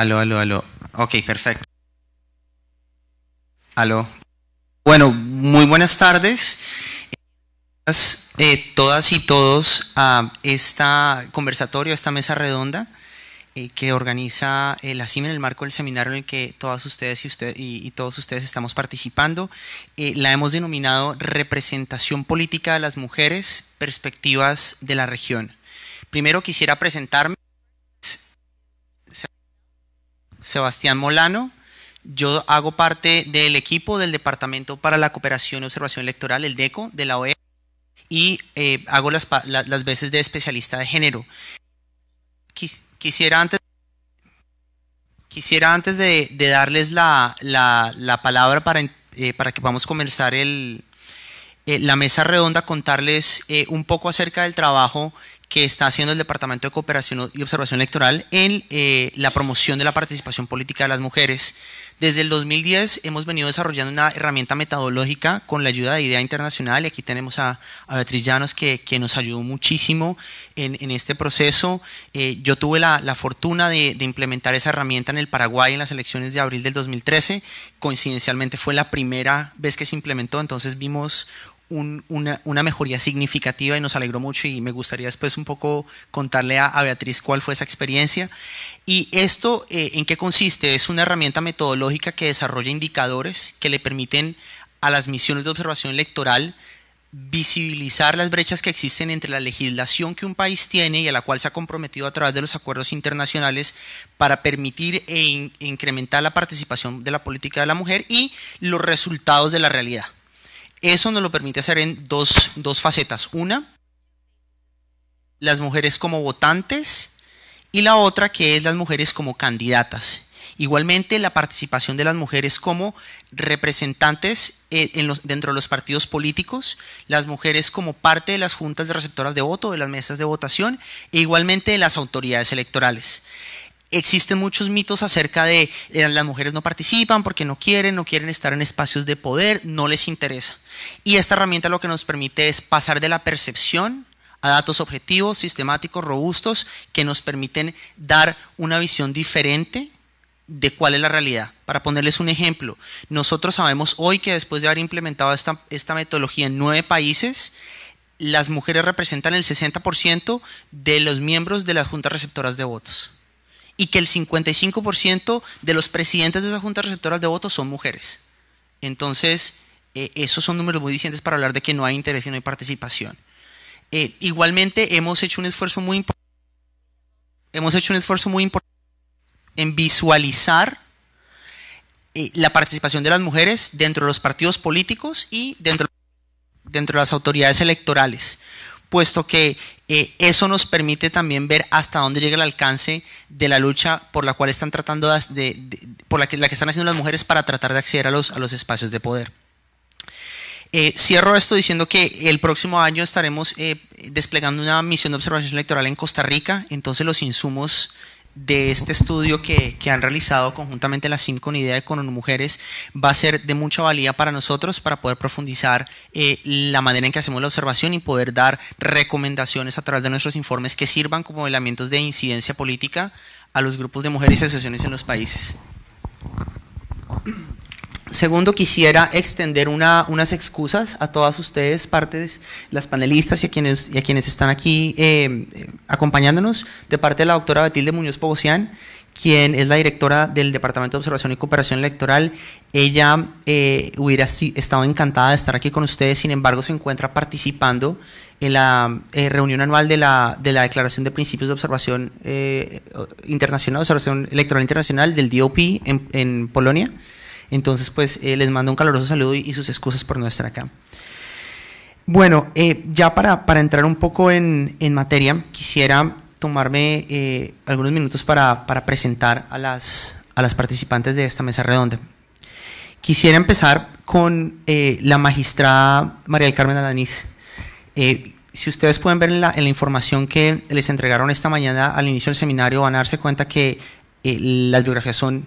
Aló, aló, aló. Ok, perfecto. Aló. Bueno, muy buenas tardes. Eh, todas y todos a esta conversatorio, a esta mesa redonda eh, que organiza eh, la CIM en el marco del seminario en el que todas ustedes y, usted, y todos ustedes estamos participando. Eh, la hemos denominado Representación Política de las Mujeres, Perspectivas de la Región. Primero quisiera presentarme. Sebastián Molano. Yo hago parte del equipo del Departamento para la Cooperación y Observación Electoral, el DECO, de la OEA, y eh, hago las, las, veces de especialista de género. quisiera antes, quisiera antes de, darles la, la, palabra para, eh, para que podamos comenzar el, eh, la mesa redonda, contarles un poco acerca del trabajo que está haciendo el Departamento de Cooperación y Observación Electoral en eh, la promoción de la participación política de las mujeres. Desde el 2010 hemos venido desarrollando una herramienta metodológica con la ayuda de Idea Internacional y aquí tenemos a, Beatriz Llanos que, que, nos ayudó muchísimo en, en este proceso. Eh, yo tuve la, la fortuna de, de, implementar esa herramienta en el Paraguay en las elecciones de abril del 2013. Coincidencialmente fue la primera vez que se implementó, entonces vimos una, mejoría significativa y nos alegró mucho y me gustaría después un poco contarle a, Beatriz cuál fue esa experiencia. Y esto, eh, ¿en qué consiste? Es una herramienta metodológica que desarrolla indicadores que le permiten a las misiones de observación electoral visibilizar las brechas que existen entre la legislación que un país tiene y a la cual se ha comprometido a través de los acuerdos internacionales para permitir e incrementar la participación de la política de la mujer y los resultados de la realidad. Eso nos lo permite hacer en dos, facetas. Una, las mujeres como votantes y la otra que es las mujeres como candidatas. Igualmente, la participación de las mujeres como representantes eh, dentro de los partidos políticos, las mujeres como parte de las juntas de receptoras de voto, de las mesas de votación, e igualmente de las autoridades electorales. Existen muchos mitos acerca de eh, las mujeres no participan porque no quieren, no quieren estar en espacios de poder, no les interesa. Y esta herramienta lo que nos permite es pasar de la percepción a datos objetivos, sistemáticos, robustos, que nos permiten dar una visión diferente de cuál es la realidad. Para ponerles un ejemplo, nosotros sabemos hoy que después de haber implementado esta, esta metodología en nueve países, las mujeres representan el 60% de los miembros de las juntas receptoras de votos y que el 55% de los presidentes de esas juntas receptoras de votos son mujeres. Entonces, eh, esos son números muy disidentes para hablar de que no hay interés y no hay participación. Eh, igualmente hemos hecho un esfuerzo muy importante hemos hecho un esfuerzo muy importante en visualizar eh, la participación de las mujeres dentro de los partidos políticos y dentro, de las autoridades electorales, puesto que eso nos permite también ver hasta dónde llega el alcance de la lucha por la cual están tratando por la que, están haciendo las mujeres para tratar de acceder a los espacios de poder. Eh, cierro esto diciendo que el próximo año estaremos eh, desplegando una misión de observación electoral en Costa Rica, entonces los insumos de este estudio que, han realizado conjuntamente la CIM con IDEA y con Mujeres va a ser de mucha valía para nosotros para poder profundizar eh, la manera en que hacemos la observación y poder dar recomendaciones a través de nuestros informes que sirvan como elementos de incidencia política a los grupos de mujeres y asociaciones en los países. Segundo, quisiera extender unas excusas a todas ustedes, partes, las panelistas y a quienes, y quienes están aquí eh, eh, acompañándonos, de parte de la doctora Betilde Muñoz Pogosian, quien es la directora del Departamento de Observación y Cooperación Electoral. Ella eh, hubiera estado encantada de estar aquí con ustedes, sin embargo se encuentra participando en la reunión anual de la, de la, Declaración de Principios de Observación Internacional, Observación Electoral Internacional del DOP en, en Polonia. Entonces, pues eh, les mando un caloroso saludo y, sus excusas por no estar acá. Bueno, eh, ya para, entrar un poco en, materia, quisiera tomarme eh, algunos minutos para, presentar a las, a las, participantes de esta mesa redonda. Quisiera empezar con la magistrada María del Carmen Alanís si ustedes pueden ver en la, información que les entregaron esta mañana al inicio del seminario, van a darse cuenta que las biografías son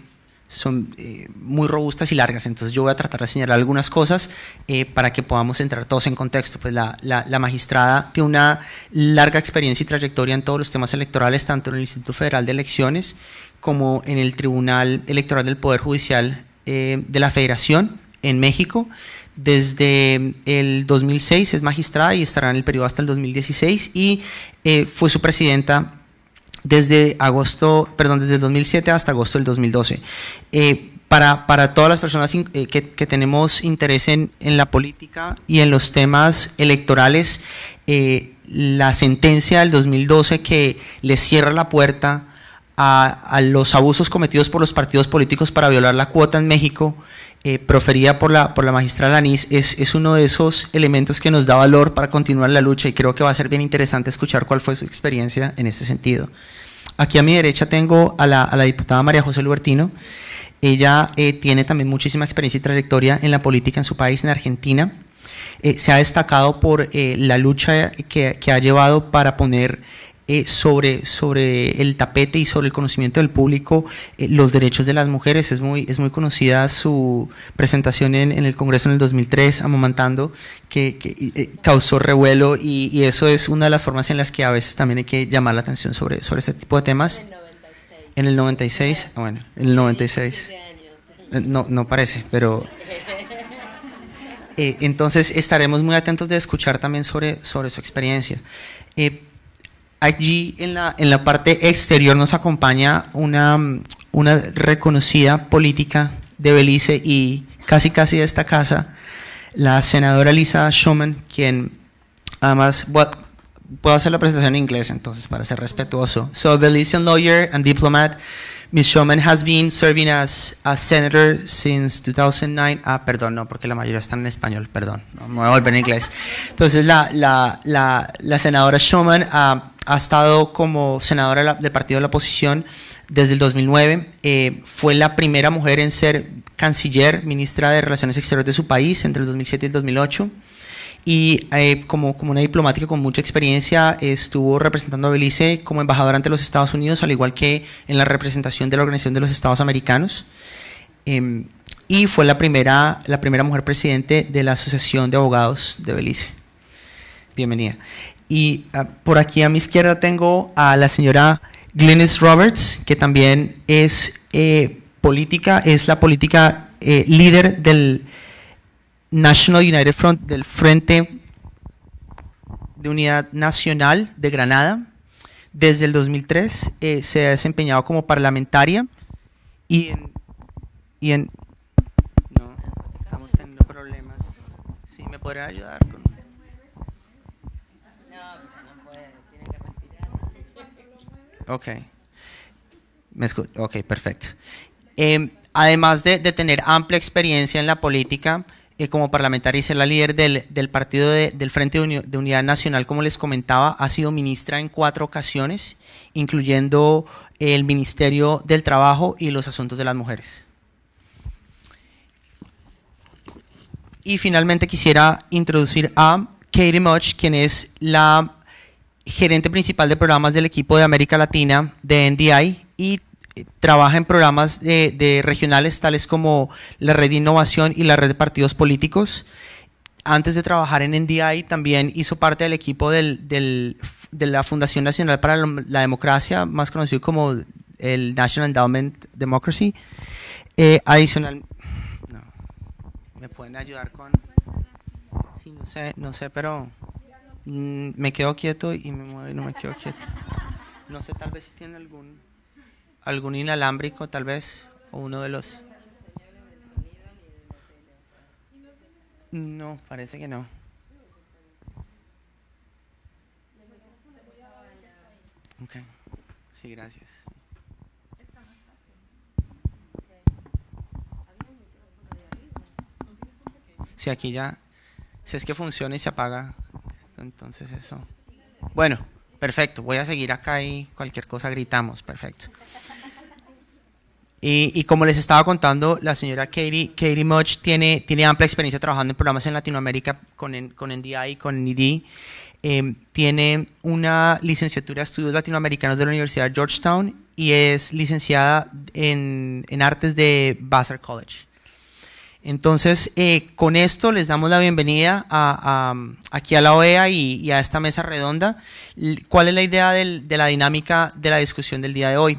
son eh, muy robustas y largas, entonces yo voy a tratar de señalar algunas cosas eh, para que podamos entrar todos en contexto. Pues la, magistrada tiene una larga experiencia y trayectoria en todos los temas electorales, tanto en el Instituto Federal de Elecciones como en el Tribunal Electoral del Poder Judicial eh, de la Federación en México. Desde el 2006 es magistrada y estará en el periodo hasta el 2016 y fue su presidenta desde agosto, perdón, desde el 2007 hasta agosto del 2012. Eh, para, para, todas las personas eh, que, tenemos interés en, la política y en los temas electorales, eh, la sentencia del 2012 que le cierra la puerta a, a, los abusos cometidos por los partidos políticos para violar la cuota en México eh, proferida por la, por la magistral Anís es, es, uno de esos elementos que nos da valor para continuar la lucha y creo que va a ser bien interesante escuchar cuál fue su experiencia en este sentido. Aquí a mi derecha tengo a la, a la diputada María José Lubertino. Ella eh, tiene también muchísima experiencia y trayectoria en la política en su país, en Argentina. Eh, se ha destacado por eh, la lucha que, que, ha llevado para poner eh, sobre, sobre el tapete y sobre el conocimiento del público eh, los derechos de las mujeres. Es muy, es muy conocida su presentación en, en el Congreso en el 2003, Amamantando, que, que eh, causó revuelo y, y, eso es una de las formas en las que a veces también hay que llamar la atención sobre, sobre este tipo de temas. En el 96, en el 96 bueno, en el 96. No, no parece, pero... entonces estaremos muy atentos de escuchar también sobre, sobre su experiencia. Eh, Allí en la, en la parte exterior nos acompaña una, una reconocida política de Belice y casi casi de esta casa, la senadora Lisa Schumann, quien además puedo hacer la presentación en inglés entonces para ser respetuoso. So, Belizean lawyer and diplomat, Ms. Schumann has been serving as a senator since 2009. Ah, perdón, no, porque la mayoría están en español, perdón, no, me voy a volver en inglés. Entonces, la, la, la, la senadora Schumann... Uh, ha estado como senadora del Partido de la Oposición desde el 2009. Eh, fue la primera mujer en ser canciller, ministra de Relaciones Exteriores de su país entre el 2007 y el 2008. Y eh, como, como una diplomática con mucha experiencia, estuvo representando a Belice como embajadora ante los Estados Unidos, al igual que en la representación de la Organización de los Estados Americanos. Em, y fue la primera, la primera mujer presidente de la Asociación de Abogados de Belice. Bienvenida. Y ah, por aquí a mi izquierda tengo a la señora Glynis Roberts, que también es eh, política, es la política eh, líder del National United Front, del Frente de Unidad Nacional de Granada. Desde el 2003 eh, se ha desempeñado como parlamentaria y en, y en no, estamos teniendo problemas. ¿Sí me podrían ayudar con Ok. Me ok, perfecto. Em, además de, tener amplia experiencia en la política, eh, como parlamentaria y ser la líder del, partido del Frente de, Unidad Nacional, como les comentaba, ha sido ministra en cuatro ocasiones, incluyendo el Ministerio del Trabajo y los Asuntos de las Mujeres. Y finalmente quisiera introducir a Katie Much, quien es la gerente principal de programas del equipo de América Latina de NDI y eh, trabaja en programas de, regionales tales como la red de innovación y la red de partidos políticos. Antes de trabajar en NDI también hizo parte del equipo de la Fundación Nacional para la Democracia, más conocido como el National Endowment Democracy. Eh, adicional, me pueden ayudar con... Sí, no sé, no sé, pero... Mm, me quedo quieto y me muevo y no me quedo quieto. No sé, tal vez si tiene algún, algún inalámbrico, tal vez, o uno de los... No, parece que no. Ok, sí, gracias. Si aquí ya, si es que funciona y se apaga entonces eso. Bueno, perfecto, voy a seguir acá y cualquier cosa gritamos, perfecto. Y, como les estaba contando, la señora Katie, Katie Much tiene, tiene amplia experiencia trabajando en programas en Latinoamérica con, con NDI y con NIDI, em, tiene una licenciatura de estudios latinoamericanos de la Universidad de Georgetown y es licenciada en, en artes de Vassar College. Entonces, eh, con esto les damos la bienvenida aquí a la OEA y, a esta mesa redonda. ¿Cuál es la idea de la dinámica de la discusión del día de hoy?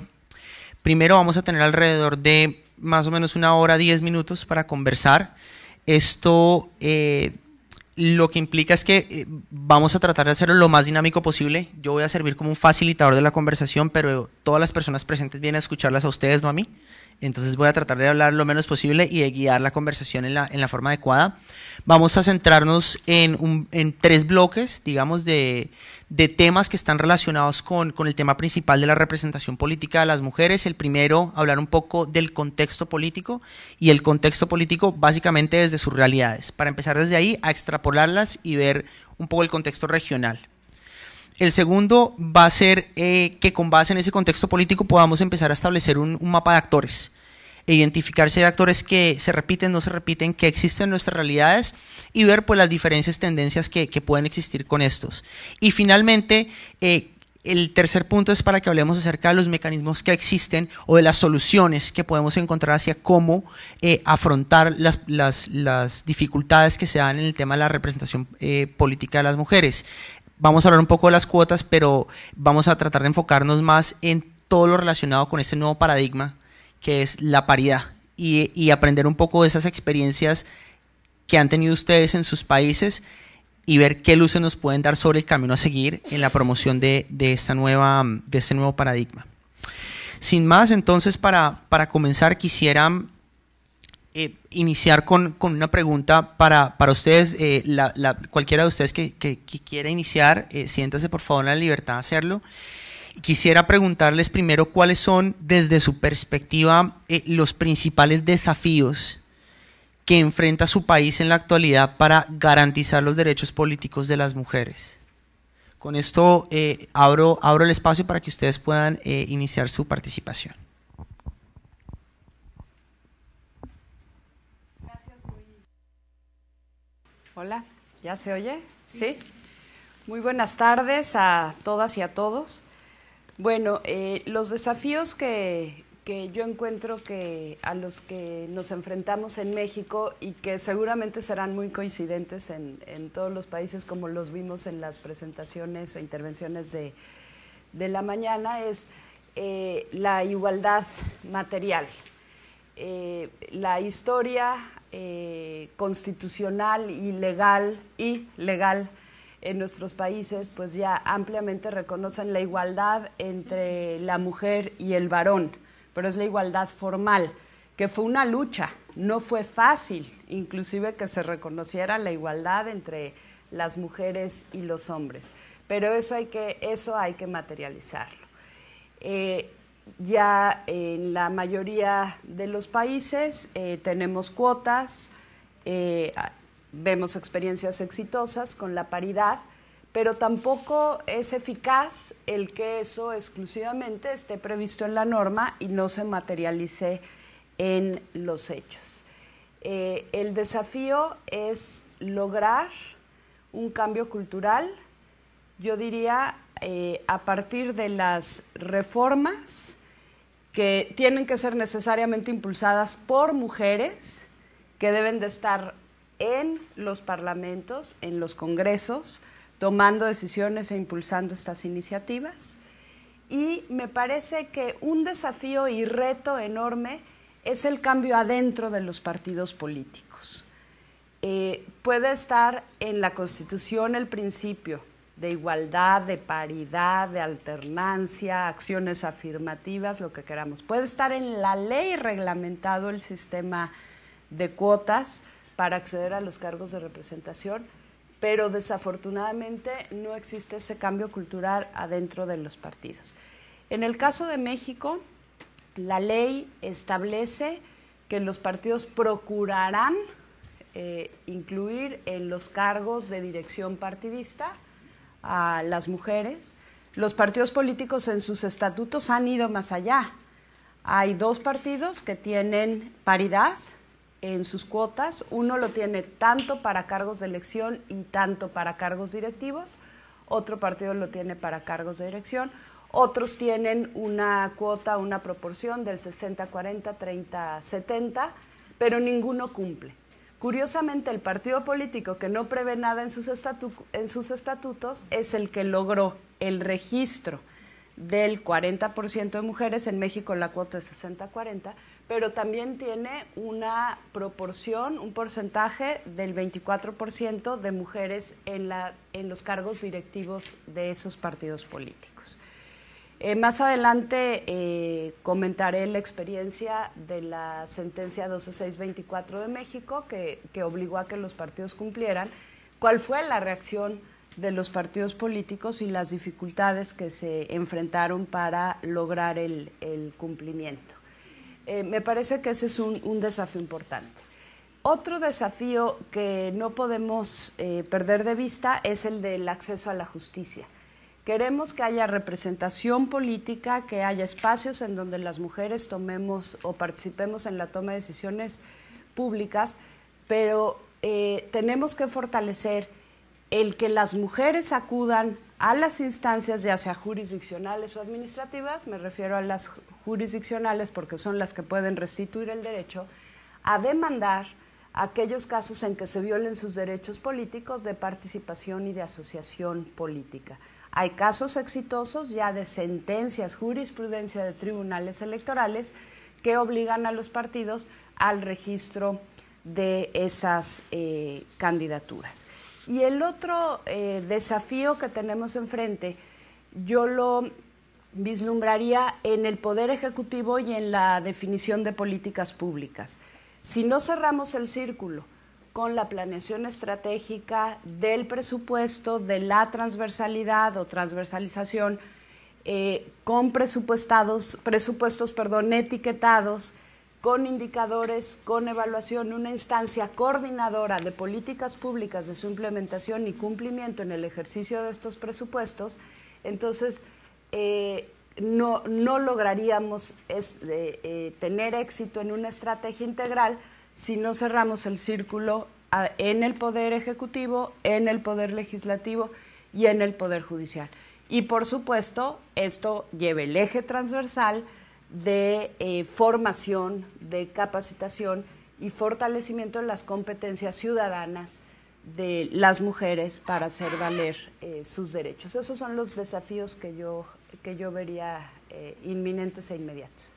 Primero vamos a tener alrededor de más o menos una hora, diez minutos para conversar. Esto eh, lo que implica es que eh, vamos a tratar de hacerlo lo más dinámico posible. Yo voy a servir como un facilitador de la conversación, pero todas las personas presentes vienen a escucharlas a ustedes, no a mí. Entonces voy a tratar de hablar lo menos posible y de guiar la conversación en la, en la forma adecuada. Vamos a centrarnos en, en tres bloques, digamos, de, temas que están relacionados con, con el tema principal de la representación política de las mujeres. El primero, hablar un poco del contexto político y el contexto político básicamente desde sus realidades, para empezar desde ahí a extrapolarlas y ver un poco el contexto regional. El segundo va a ser eh, que con base en ese contexto político podamos empezar a establecer un, mapa de actores, e identificarse de actores que se repiten, no se repiten, que existen en nuestras realidades y ver pues las diferentes tendencias que, pueden existir con estos. Y finalmente, eh, el tercer punto es para que hablemos acerca de los mecanismos que existen o de las soluciones que podemos encontrar hacia cómo eh, afrontar las, dificultades que se dan en el tema de la representación política de las mujeres. Vamos a hablar un poco de las cuotas, pero vamos a tratar de enfocarnos más en todo lo relacionado con este nuevo paradigma que es la paridad y, aprender un poco de esas experiencias que han tenido ustedes en sus países y ver qué luces nos pueden dar sobre el camino a seguir en la promoción de, esta nueva, de este nuevo paradigma. Sin más, entonces, para, para comenzar, quisiera eh, iniciar con, una pregunta para, ustedes. Eh, la, cualquiera de ustedes que, quiera iniciar, eh, siéntase por favor en la libertad de hacerlo. Quisiera preguntarles primero cuáles son, desde su perspectiva, los principales desafíos que enfrenta su país en la actualidad para garantizar los derechos políticos de las mujeres. Con esto abro, abro el espacio para que ustedes puedan iniciar su participación. Hola, ¿ya se oye? Sí. Muy buenas tardes a todas y a todos. Bueno, eh, los desafíos que, yo encuentro que a los que nos enfrentamos en México y que seguramente serán muy coincidentes en, todos los países como los vimos en las presentaciones e intervenciones de, la mañana es eh, la igualdad material. Eh, la historia eh, constitucional y legal y legal en nuestros países, pues ya ampliamente reconocen la igualdad entre la mujer y el varón, pero es la igualdad formal, que fue una lucha, no fue fácil, inclusive que se reconociera la igualdad entre las mujeres y los hombres, pero eso hay que, eso hay que materializarlo. Eh, ya en la mayoría de los países eh, tenemos cuotas, eh, vemos experiencias exitosas con la paridad, pero tampoco es eficaz el que eso exclusivamente esté previsto en la norma y no se materialice en los hechos. Eh, el desafío es lograr un cambio cultural, yo diría eh, a partir de las reformas que tienen que ser necesariamente impulsadas por mujeres que deben de estar en los parlamentos, en los congresos, tomando decisiones e impulsando estas iniciativas. Y me parece que un desafío y reto enorme es el cambio adentro de los partidos políticos. Eh, puede estar en la Constitución el principio de igualdad, de paridad, de alternancia, acciones afirmativas, lo que queramos. Puede estar en la ley reglamentado el sistema de cuotas para acceder a los cargos de representación, pero desafortunadamente no existe ese cambio cultural adentro de los partidos. En el caso de México, la ley establece que los partidos procurarán eh, incluir en los cargos de dirección partidista a las mujeres, los partidos políticos en sus estatutos han ido más allá. Hay dos partidos que tienen paridad en sus cuotas, uno lo tiene tanto para cargos de elección y tanto para cargos directivos, otro partido lo tiene para cargos de dirección, otros tienen una cuota, una proporción del 60-40, 30-70, pero ninguno cumple. Curiosamente, el partido político que no prevé nada en sus, estatutos es el que logró el registro del 40% de mujeres, en México la cuota es 60-40, pero también tiene una proporción, un porcentaje del 24% de mujeres en los cargos directivos de esos partidos políticos. Eh, más adelante eh, comentaré la experiencia de la sentencia 12624 de México que, obligó a que los partidos cumplieran, cuál fue la reacción de los partidos políticos y las dificultades que se enfrentaron para lograr el, cumplimiento. Eh, me parece que ese es un, desafío importante. Otro desafío que no podemos perder de vista es el del acceso a la justicia. Queremos que haya representación política, que haya espacios en donde las mujeres tomemos o participemos en la toma de decisiones públicas, pero eh, tenemos que fortalecer el que las mujeres acudan a las instancias ya sea jurisdiccionales o administrativas, me refiero a las jurisdiccionales porque son las que pueden restituir el derecho, a demandar aquellos casos en que se violen sus derechos políticos de participación y de asociación política. Hay casos exitosos ya de sentencias, jurisprudencia de tribunales electorales que obligan a los partidos al registro de esas eh, candidaturas. Y el otro eh, desafío que tenemos enfrente, yo lo vislumbraría en el Poder Ejecutivo y en la definición de políticas públicas. Si no cerramos el círculo con la planeación estratégica del presupuesto, de la transversalidad o transversalización, eh, con presupuestados, presupuestos perdón, etiquetados, con indicadores, con evaluación, una instancia coordinadora de políticas públicas de su implementación y cumplimiento en el ejercicio de estos presupuestos, entonces eh, no, lograríamos eh, tener éxito en una estrategia integral si no cerramos el círculo en el Poder Ejecutivo, en el Poder Legislativo y en el Poder Judicial. Y por supuesto, esto lleva el eje transversal de eh, formación, de capacitación y fortalecimiento de las competencias ciudadanas de las mujeres para hacer valer eh, sus derechos. Esos son los desafíos que yo, que yo vería eh, inminentes e inmediatos.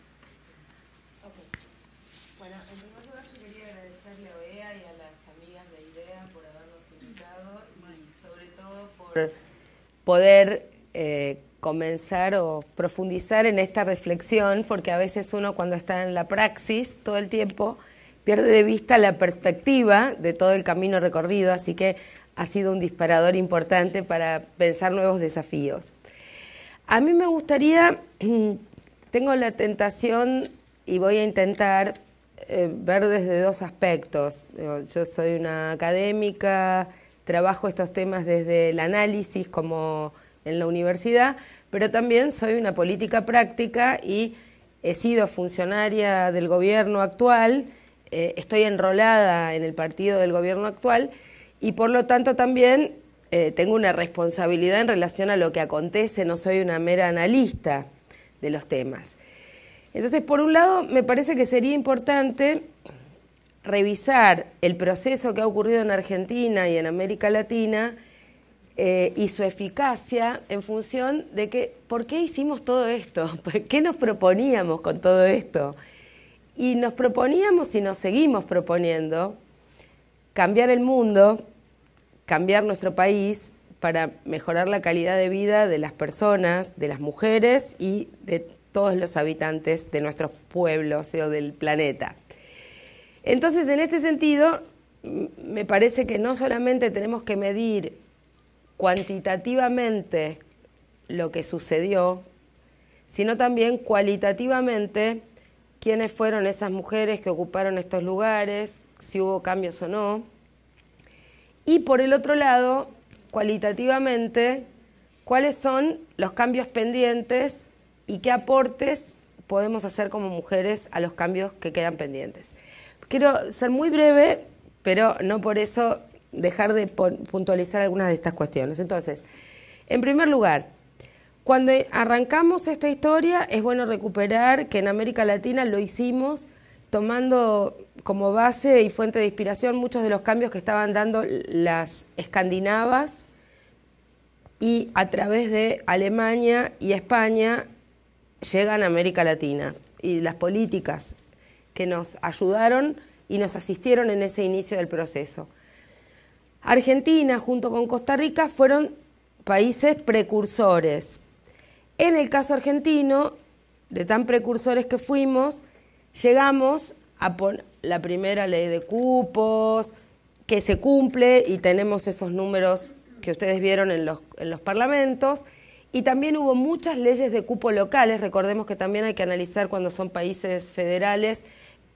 poder eh, comenzar o profundizar en esta reflexión, porque a veces uno cuando está en la praxis todo el tiempo pierde de vista la perspectiva de todo el camino recorrido, así que ha sido un disparador importante para pensar nuevos desafíos. A mí me gustaría, tengo la tentación y voy a intentar eh, ver desde dos aspectos. Yo soy una académica, trabajo estos temas desde el análisis como en la universidad, pero también soy una política práctica y he sido funcionaria del gobierno actual, eh, estoy enrolada en el partido del gobierno actual y por lo tanto también eh, tengo una responsabilidad en relación a lo que acontece, no soy una mera analista de los temas. Entonces, por un lado, me parece que sería importante revisar el proceso que ha ocurrido en Argentina y en América Latina eh, y su eficacia en función de que, ¿por qué hicimos todo esto? ¿Qué nos proponíamos con todo esto? Y nos proponíamos y nos seguimos proponiendo cambiar el mundo, cambiar nuestro país para mejorar la calidad de vida de las personas, de las mujeres y de todos los habitantes de nuestros pueblos o del planeta. Entonces, en este sentido, me parece que no solamente tenemos que medir cuantitativamente lo que sucedió, sino también cualitativamente quiénes fueron esas mujeres que ocuparon estos lugares, si hubo cambios o no. Y por el otro lado, cualitativamente, cuáles son los cambios pendientes y qué aportes podemos hacer como mujeres a los cambios que quedan pendientes quiero ser muy breve, pero no por eso dejar de puntualizar algunas de estas cuestiones. Entonces, en primer lugar, cuando arrancamos esta historia, es bueno recuperar que en América Latina lo hicimos tomando como base y fuente de inspiración muchos de los cambios que estaban dando las escandinavas y a través de Alemania y España llegan a América Latina y las políticas que nos ayudaron y nos asistieron en ese inicio del proceso. Argentina junto con Costa Rica fueron países precursores. En el caso argentino, de tan precursores que fuimos, llegamos a la primera ley de cupos, que se cumple y tenemos esos números que ustedes vieron en los, parlamentos. Y también hubo muchas leyes de cupo locales, recordemos que también hay que analizar cuando son países federales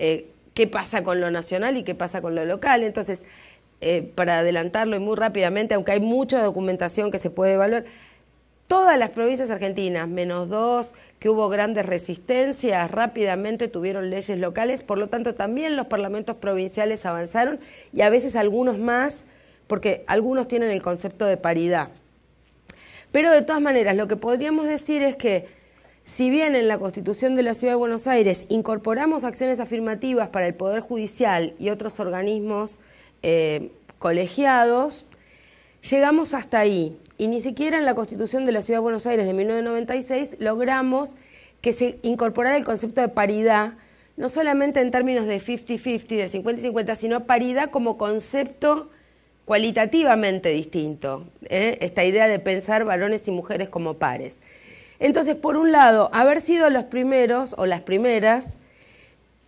eh, qué pasa con lo nacional y qué pasa con lo local. Entonces, eh, para adelantarlo y muy rápidamente, aunque hay mucha documentación que se puede evaluar, todas las provincias argentinas, menos dos, que hubo grandes resistencias, rápidamente tuvieron leyes locales, por lo tanto también los parlamentos provinciales avanzaron y a veces algunos más, porque algunos tienen el concepto de paridad. Pero de todas maneras, lo que podríamos decir es que si bien en la Constitución de la Ciudad de Buenos Aires incorporamos acciones afirmativas para el Poder Judicial y otros organismos eh, colegiados, llegamos hasta ahí. Y ni siquiera en la Constitución de la Ciudad de Buenos Aires de 1996 logramos que se incorporara el concepto de paridad, no solamente en términos de 50-50, de 50-50, sino paridad como concepto cualitativamente distinto. ¿eh? Esta idea de pensar varones y mujeres como pares. Entonces, por un lado, haber sido los primeros o las primeras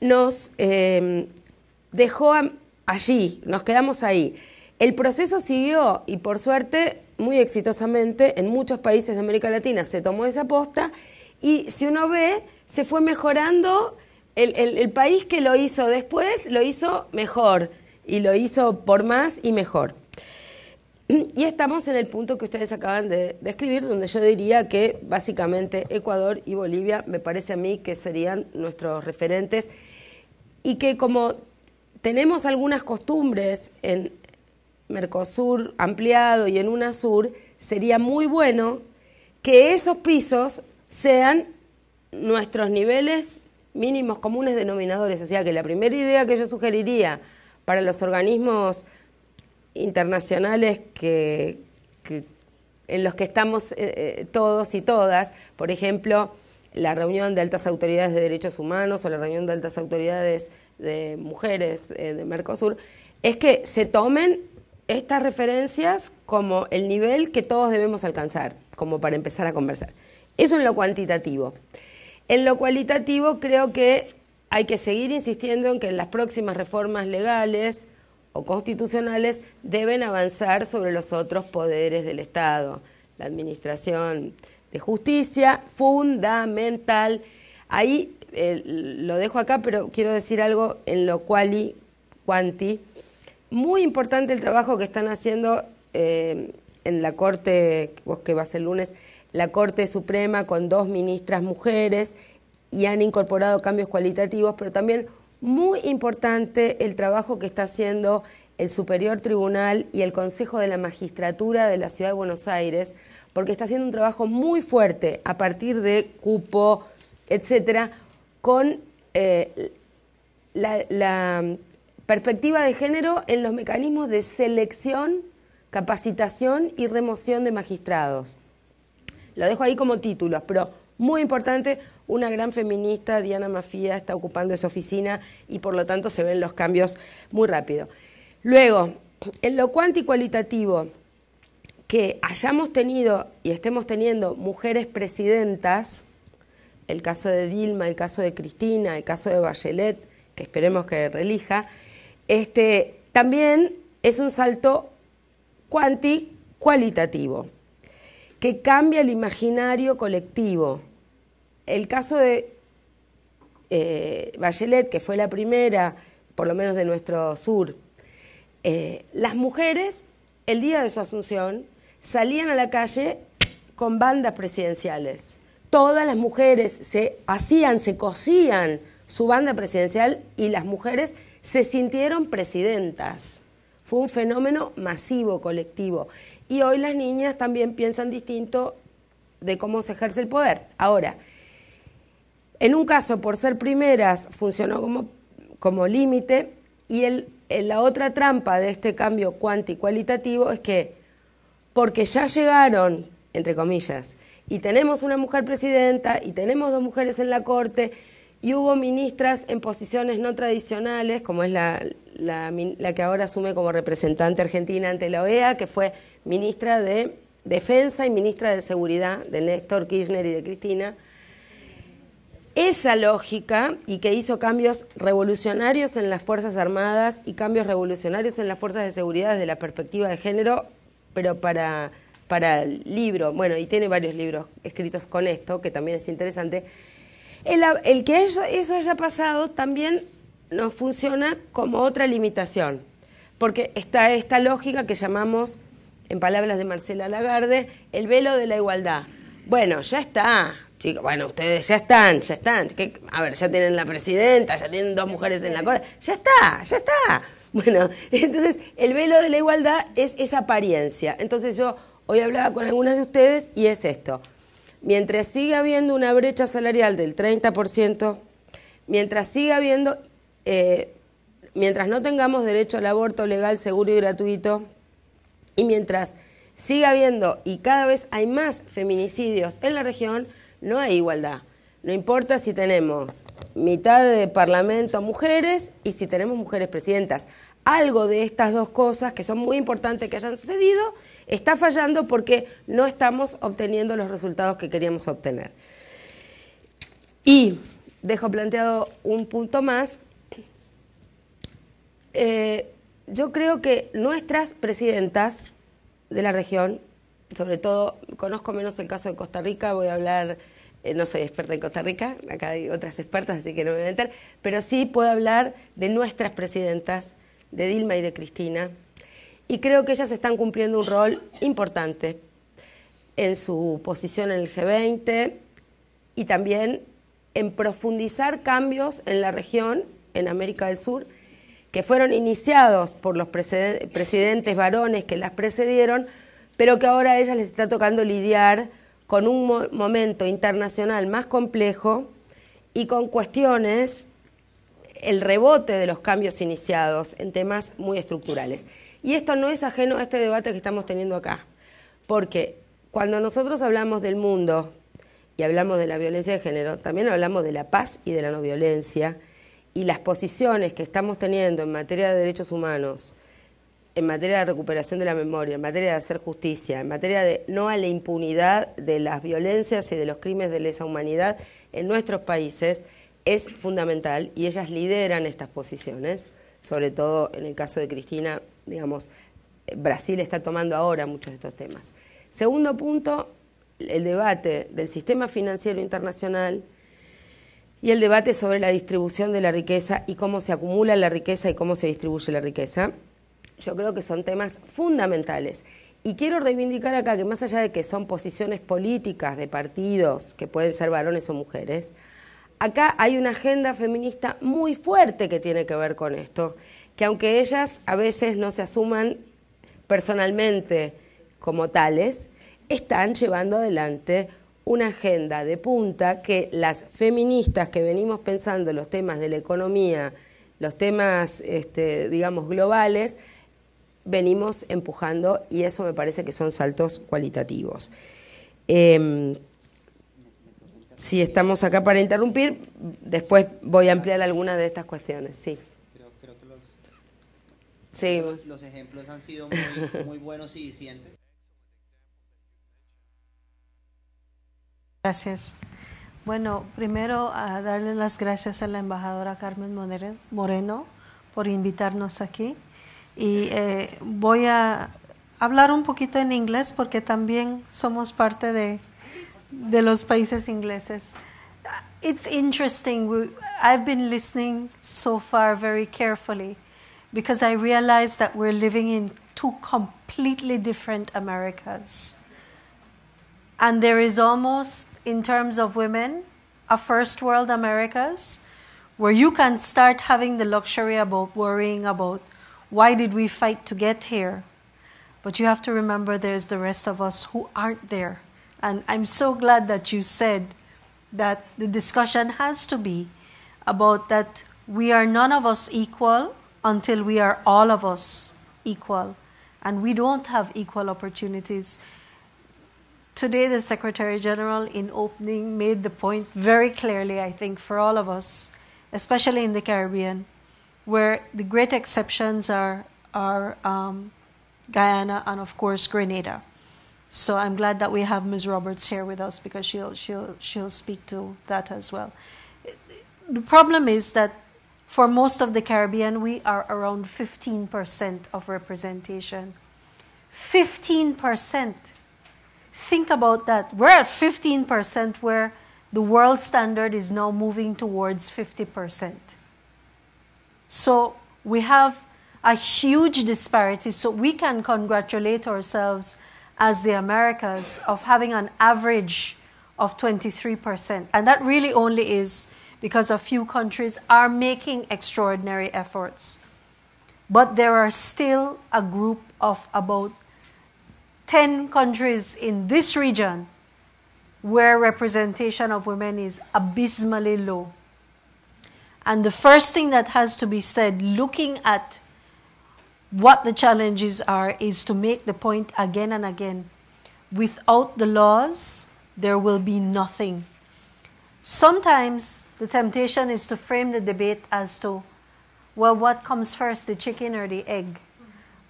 nos em, dejó allí, nos quedamos ahí. El proceso siguió y por suerte, muy exitosamente, en muchos países de América Latina se tomó esa posta y si uno ve, se fue mejorando. el país que lo hizo después lo hizo mejor y lo hizo por más y mejor. Y estamos en el punto que ustedes acaban de describir, donde yo diría que básicamente Ecuador y Bolivia me parece a mí que serían nuestros referentes y que como tenemos algunas costumbres en Mercosur ampliado y en UNASUR, sería muy bueno que esos pisos sean nuestros niveles mínimos comunes denominadores. O sea que la primera idea que yo sugeriría para los organismos internacionales que, en los que estamos eh, eh, todos y todas, por ejemplo, la reunión de altas autoridades de derechos humanos o la reunión de altas autoridades de mujeres eh, de Mercosur, es que se tomen estas referencias como el nivel que todos debemos alcanzar, como para empezar a conversar. Eso en lo cuantitativo. En lo cualitativo creo que hay que seguir insistiendo en que en las próximas reformas legales o constitucionales deben avanzar sobre los otros poderes del Estado. La Administración de Justicia, fundamental. Ahí eh, lo dejo acá, pero quiero decir algo en lo cual y cuanti. Muy importante el trabajo que están haciendo eh, en la Corte, vos que vas el lunes, la Corte Suprema con dos ministras mujeres y han incorporado cambios cualitativos, pero también muy importante el trabajo que está haciendo el Superior Tribunal y el Consejo de la Magistratura de la Ciudad de Buenos Aires, porque está haciendo un trabajo muy fuerte a partir de cupo, etcétera, con eh, la, la perspectiva de género en los mecanismos de selección, capacitación y remoción de magistrados. Lo dejo ahí como títulos, pero muy importante. Una gran feminista, Diana Mafia, está ocupando esa oficina y por lo tanto se ven los cambios muy rápido. Luego, en lo cuanticualitativo, que hayamos tenido y estemos teniendo mujeres presidentas, el caso de Dilma, el caso de Cristina, el caso de Bachelet, que esperemos que relija, este, también es un salto cuanti que cambia el imaginario colectivo. El caso de eh, Bachelet, que fue la primera, por lo menos de nuestro sur, eh, las mujeres, el día de su asunción, salían a la calle con bandas presidenciales. Todas las mujeres se hacían, se cosían su banda presidencial y las mujeres se sintieron presidentas. Fue un fenómeno masivo, colectivo. Y hoy las niñas también piensan distinto de cómo se ejerce el poder. Ahora, en un caso, por ser primeras, funcionó como, como límite y la otra trampa de este cambio cuanticualitativo es que porque ya llegaron, entre comillas, y tenemos una mujer presidenta y tenemos dos mujeres en la Corte y hubo ministras en posiciones no tradicionales, como es la, la, la que ahora asume como representante argentina ante la OEA, que fue ministra de Defensa y ministra de Seguridad de Néstor Kirchner y de Cristina, esa lógica y que hizo cambios revolucionarios en las Fuerzas Armadas y cambios revolucionarios en las Fuerzas de Seguridad desde la perspectiva de género, pero para, para el libro, bueno, y tiene varios libros escritos con esto, que también es interesante, el, que eso, eso haya pasado también nos funciona como otra limitación, porque está esta lógica que llamamos en palabras de Marcela Lagarde, el velo de la igualdad. Bueno, ya está. Chicos, bueno, ustedes ya están, ya están. A ver, ya tienen la presidenta, ya tienen dos mujeres en la corte. Ya está, ya está. Bueno, entonces el velo de la igualdad es esa apariencia. Entonces yo hoy hablaba con algunas de ustedes y es esto. Mientras siga habiendo una brecha salarial del 30%, mientras siga habiendo, eh, mientras no tengamos derecho al aborto legal, seguro y gratuito, y mientras siga habiendo y cada vez hay más feminicidios en la región, no hay igualdad. No importa si tenemos mitad de parlamento mujeres y si tenemos mujeres presidentas. Algo de estas dos cosas, que son muy importantes que hayan sucedido, está fallando porque no estamos obteniendo los resultados que queríamos obtener. Y dejo planteado un punto más. Eh, yo creo que nuestras presidentas de la región, sobre todo, conozco menos el caso de Costa Rica, voy a hablar, eh, no soy experta en Costa Rica, acá hay otras expertas, así que no me voy a meter, pero sí puedo hablar de nuestras presidentas, de Dilma y de Cristina, y creo que ellas están cumpliendo un rol importante en su posición en el G20 y también en profundizar cambios en la región, en América del Sur, que fueron iniciados por los presidentes varones que las precedieron, pero que ahora a ellas les está tocando lidiar con un momento internacional más complejo y con cuestiones, el rebote de los cambios iniciados en temas muy estructurales. Y esto no es ajeno a este debate que estamos teniendo acá, porque cuando nosotros hablamos del mundo y hablamos de la violencia de género, también hablamos de la paz y de la no violencia y las posiciones que estamos teniendo en materia de derechos humanos, en materia de recuperación de la memoria, en materia de hacer justicia, en materia de no a la impunidad de las violencias y de los crímenes de lesa humanidad en nuestros países, es fundamental y ellas lideran estas posiciones, sobre todo en el caso de Cristina, digamos, Brasil está tomando ahora muchos de estos temas. Segundo punto, el debate del sistema financiero internacional y el debate sobre la distribución de la riqueza y cómo se acumula la riqueza y cómo se distribuye la riqueza, yo creo que son temas fundamentales. Y quiero reivindicar acá que más allá de que son posiciones políticas de partidos, que pueden ser varones o mujeres, acá hay una agenda feminista muy fuerte que tiene que ver con esto, que aunque ellas a veces no se asuman personalmente como tales, están llevando adelante una agenda de punta que las feministas que venimos pensando los temas de la economía, los temas, este, digamos, globales, venimos empujando y eso me parece que son saltos cualitativos. Em, si estamos acá para interrumpir, después voy a ampliar algunas de estas cuestiones. Sí. los, ejemplos han sido muy, buenos y dicientes. Gracias. Bueno, primero a darle las gracias a la embajadora Carmen Moreno por invitarnos aquí. Y eh, voy a hablar un poquito en inglés porque también somos parte de, de los países ingleses. It's interesting. I've been listening so far very carefully because I realize that we're living in two completely different Americas. And there is almost, in terms of women, a first world Americas where you can start having the luxury about worrying about why did we fight to get here? But you have to remember there's the rest of us who aren't there. And I'm so glad that you said that the discussion has to be about that we are none of us equal until we are all of us equal. And we don't have equal opportunities. Today, the Secretary General, in opening, made the point very clearly, I think, for all of us, especially in the Caribbean, where the great exceptions are, are um, Guyana and, of course, Grenada. So I'm glad that we have Ms. Roberts here with us because she'll, she'll, she'll speak to that as well. The problem is that for most of the Caribbean, we are around 15% of representation. 15%. Think about that. We're at 15% where the world standard is now moving towards 50%. So we have a huge disparity. So we can congratulate ourselves as the Americas of having an average of 23%. And that really only is because a few countries are making extraordinary efforts. But there are still a group of about 10 countries in this region where representation of women is abysmally low. And the first thing that has to be said, looking at what the challenges are, is to make the point again and again without the laws, there will be nothing. Sometimes the temptation is to frame the debate as to, well, what comes first, the chicken or the egg?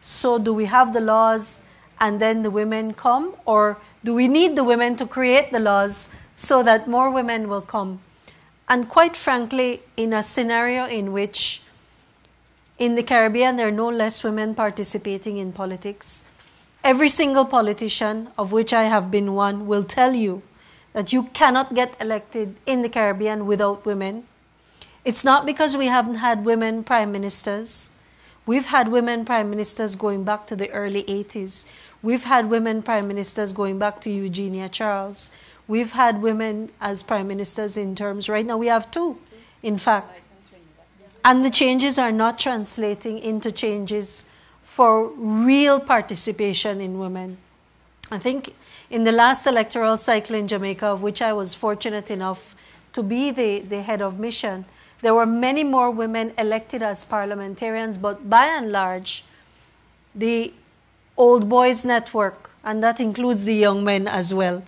So, do we have the laws? and then the women come? Or do we need the women to create the laws so that more women will come? And quite frankly, in a scenario in which in the Caribbean there are no less women participating in politics, every single politician, of which I have been one, will tell you that you cannot get elected in the Caribbean without women. It's not because we haven't had women prime ministers. We've had women prime ministers going back to the early 80s. We've had women prime ministers going back to Eugenia Charles. We've had women as prime ministers in terms, right now we have two, in fact. And the changes are not translating into changes for real participation in women. I think in the last electoral cycle in Jamaica, of which I was fortunate enough to be the, the head of mission, there were many more women elected as parliamentarians, but by and large, the old boys network, and that includes the young men as well,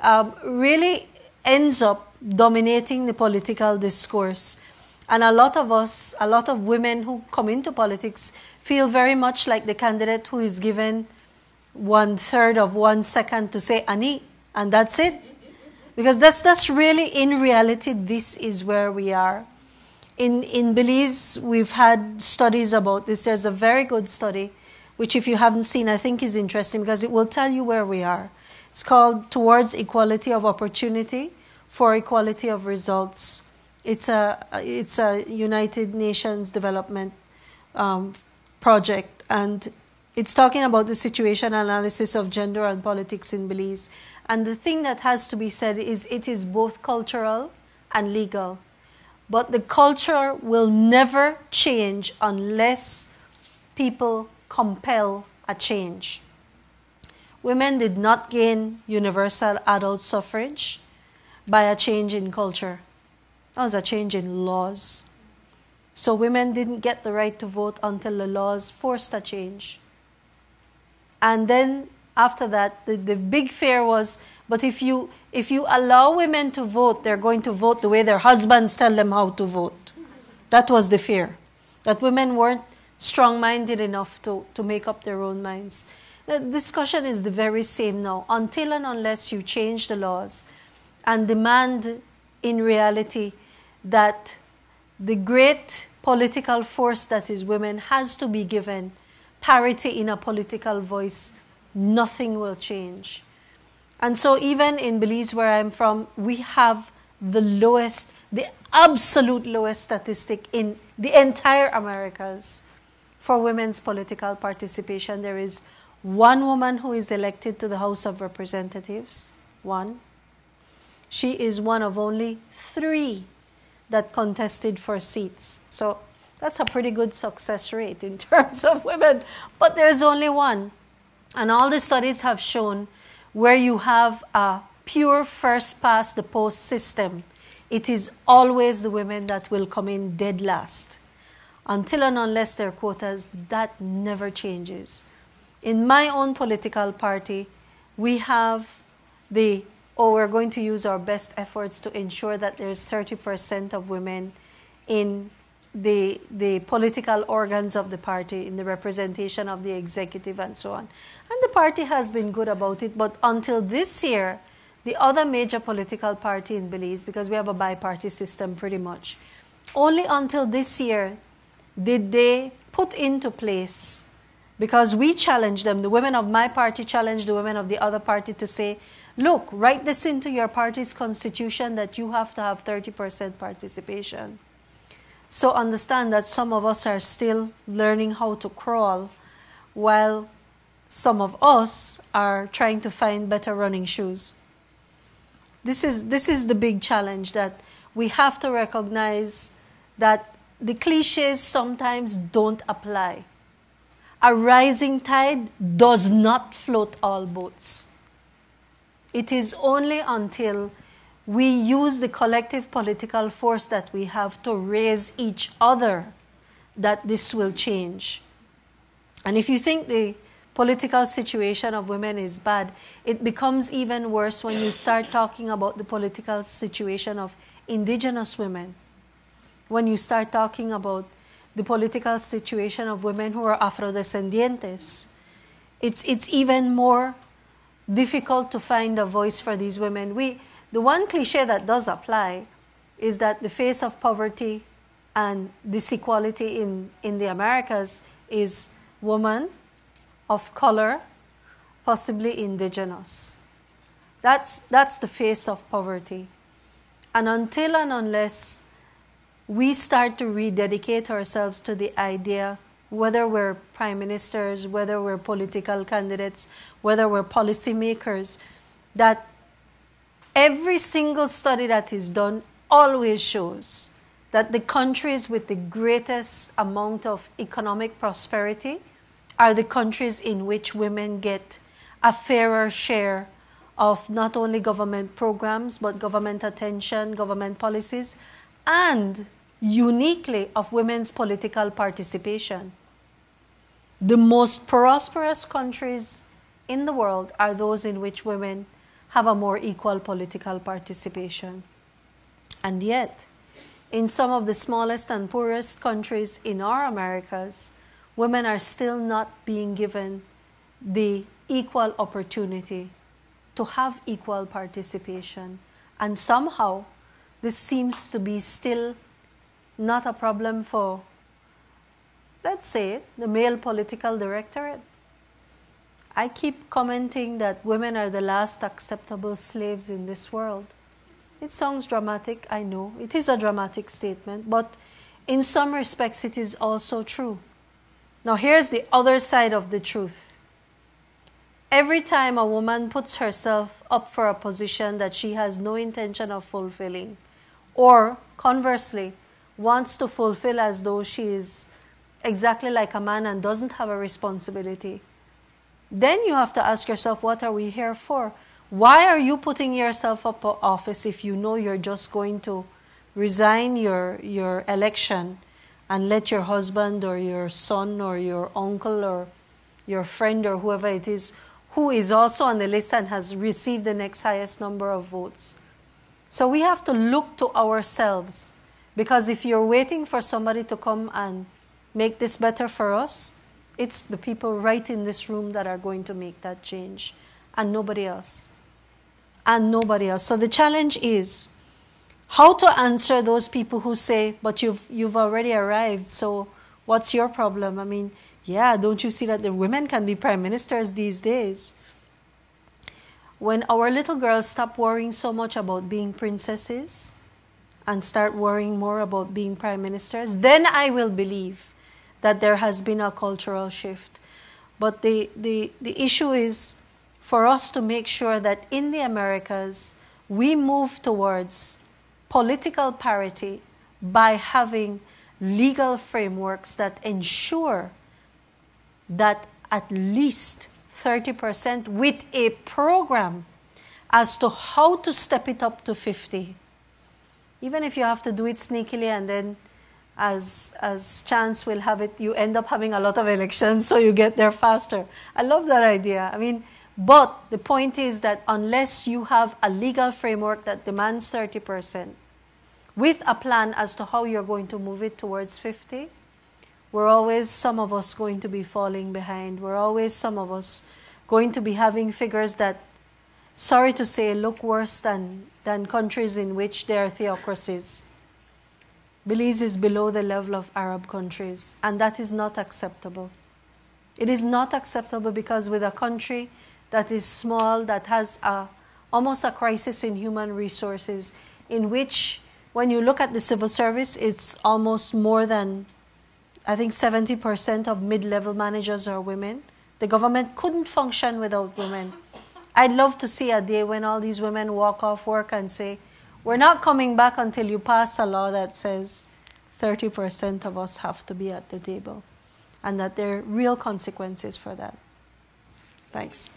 um, really ends up dominating the political discourse. And a lot of us, a lot of women who come into politics, feel very much like the candidate who is given one third of one second to say Ani, and that's it. Because that's, that's really, in reality, this is where we are in, in Belize, we've had studies about this. There's a very good study, which, if you haven't seen, I think is interesting because it will tell you where we are. It's called Towards Equality of Opportunity for Equality of Results. It's a, it's a United Nations development um, project, and it's talking about the situation analysis of gender and politics in Belize. And the thing that has to be said is it is both cultural and legal but the culture will never change unless people compel a change. Women did not gain universal adult suffrage by a change in culture. That was a change in laws. So women didn't get the right to vote until the laws forced a change. And then after that, the, the big fear was but if you, if you allow women to vote, they're going to vote the way their husbands tell them how to vote. That was the fear, that women weren't strong minded enough to, to make up their own minds. The discussion is the very same now. Until and unless you change the laws and demand in reality that the great political force that is women has to be given parity in a political voice, nothing will change. And so, even in Belize, where I'm from, we have the lowest, the absolute lowest statistic in the entire Americas for women's political participation. There is one woman who is elected to the House of Representatives, one. She is one of only three that contested for seats. So that's a pretty good success rate in terms of women, but there's only one. And all the studies have shown where you have a pure first past the post system, it is always the women that will come in dead last. Until and unless their quotas, that never changes. In my own political party, we have the, oh, we're going to use our best efforts to ensure that there's 30% of women in the, the political organs of the party in the representation of the executive and so on. And the party has been good about it, but until this year, the other major political party in Belize, because we have a bi-party system pretty much, only until this year did they put into place, because we challenged them, the women of my party challenged the women of the other party to say, look, write this into your party's constitution that you have to have 30% participation. So understand that some of us are still learning how to crawl, while some of us are trying to find better running shoes. This is, this is the big challenge that we have to recognize that the cliches sometimes don't apply. A rising tide does not float all boats. It is only until we use the collective political force that we have to raise each other that this will change. And if you think the political situation of women is bad, it becomes even worse when you start talking about the political situation of indigenous women, when you start talking about the political situation of women who are Afrodescendientes. It's, it's even more difficult to find a voice for these women. We, the one cliche that does apply is that the face of poverty and disequality in, in the Americas is woman of color, possibly indigenous. That's, that's the face of poverty. And until and unless we start to rededicate ourselves to the idea, whether we're prime ministers, whether we're political candidates, whether we're policymakers, that Every single study that is done always shows that the countries with the greatest amount of economic prosperity are the countries in which women get a fairer share of not only government programs, but government attention, government policies, and uniquely of women's political participation. The most prosperous countries in the world are those in which women have a more equal political participation. And yet, in some of the smallest and poorest countries in our Americas, women are still not being given the equal opportunity to have equal participation. And somehow, this seems to be still not a problem for, let's say, the male political directorate. I keep commenting that women are the last acceptable slaves in this world. It sounds dramatic, I know. It is a dramatic statement, but in some respects, it is also true. Now, here's the other side of the truth. Every time a woman puts herself up for a position that she has no intention of fulfilling, or conversely, wants to fulfill as though she is exactly like a man and doesn't have a responsibility, then you have to ask yourself, what are we here for? Why are you putting yourself up for office if you know you're just going to resign your, your election and let your husband or your son or your uncle or your friend or whoever it is who is also on the list and has received the next highest number of votes? So we have to look to ourselves because if you're waiting for somebody to come and make this better for us, it's the people right in this room that are going to make that change, and nobody else. And nobody else. So the challenge is how to answer those people who say, but you've, you've already arrived, so what's your problem? I mean, yeah, don't you see that the women can be prime ministers these days? When our little girls stop worrying so much about being princesses and start worrying more about being prime ministers, then I will believe that there has been a cultural shift. But the, the, the issue is for us to make sure that in the Americas, we move towards political parity by having legal frameworks that ensure that at least 30% with a program as to how to step it up to 50 even if you have to do it sneakily and then as as chance will have it, you end up having a lot of elections, so you get there faster. I love that idea. I mean, but the point is that unless you have a legal framework that demands thirty percent, with a plan as to how you're going to move it towards fifty, we're always some of us going to be falling behind. We're always some of us going to be having figures that, sorry to say, look worse than than countries in which there are theocracies. Belize is below the level of Arab countries, and that is not acceptable. It is not acceptable because with a country that is small, that has a, almost a crisis in human resources, in which when you look at the civil service, it's almost more than, I think, 70% of mid level managers are women. The government couldn't function without women. I'd love to see a day when all these women walk off work and say, we're not coming back until you pass a law that says 30% of us have to be at the table and that there are real consequences for that. Thanks.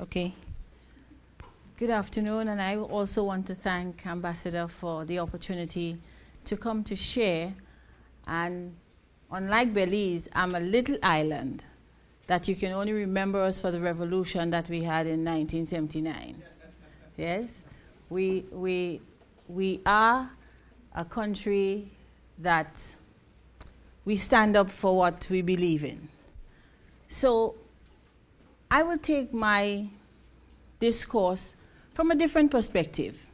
Okay. Good afternoon, and I also want to thank Ambassador for the opportunity to come to share. And unlike Belize, I'm a little island that you can only remember us for the revolution that we had in 1979. yes? We, we, we are a country that we stand up for what we believe in. So I will take my discourse from a different perspective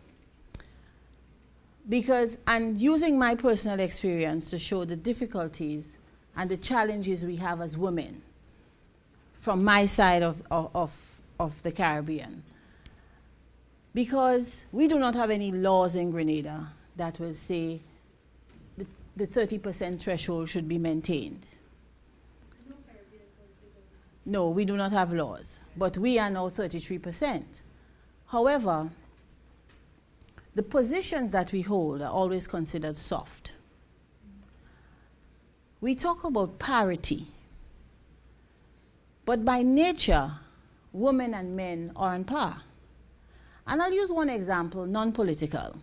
because and using my personal experience to show the difficulties and the challenges we have as women from my side of, of, of the Caribbean. Because we do not have any laws in Grenada that will say the, the 30% threshold should be maintained. No, we do not have laws, but we are now 33%. However, the positions that we hold are always considered soft. We talk about parity, but by nature, women and men are on par. And I'll use one example non political.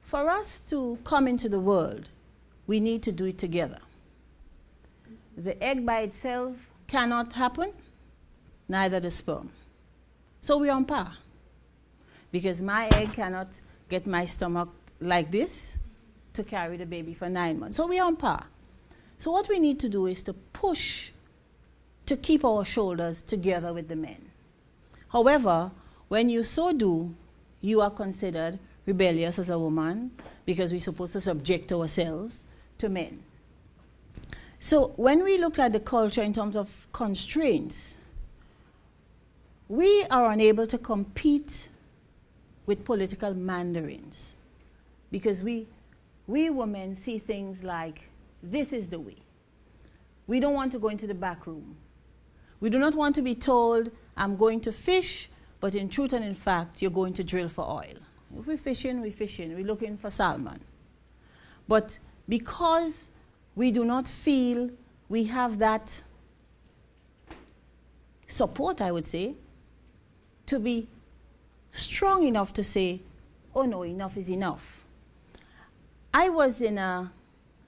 For us to come into the world, we need to do it together. The egg by itself cannot happen, neither the sperm. So we're on par because my egg cannot get my stomach like this to carry the baby for nine months. So we're on par. So what we need to do is to push to keep our shoulders together with the men. However, when you so do, you are considered rebellious as a woman because we're supposed to subject ourselves to men. So when we look at the culture in terms of constraints, we are unable to compete with political mandarins because we, we women see things like this is the way. We don't want to go into the back room. We do not want to be told, I'm going to fish, but in truth and in fact, you're going to drill for oil. If we're fishing, we're fishing. We're looking for salmon. But because we do not feel we have that support, I would say, to be strong enough to say, oh no, enough is enough. I was in a,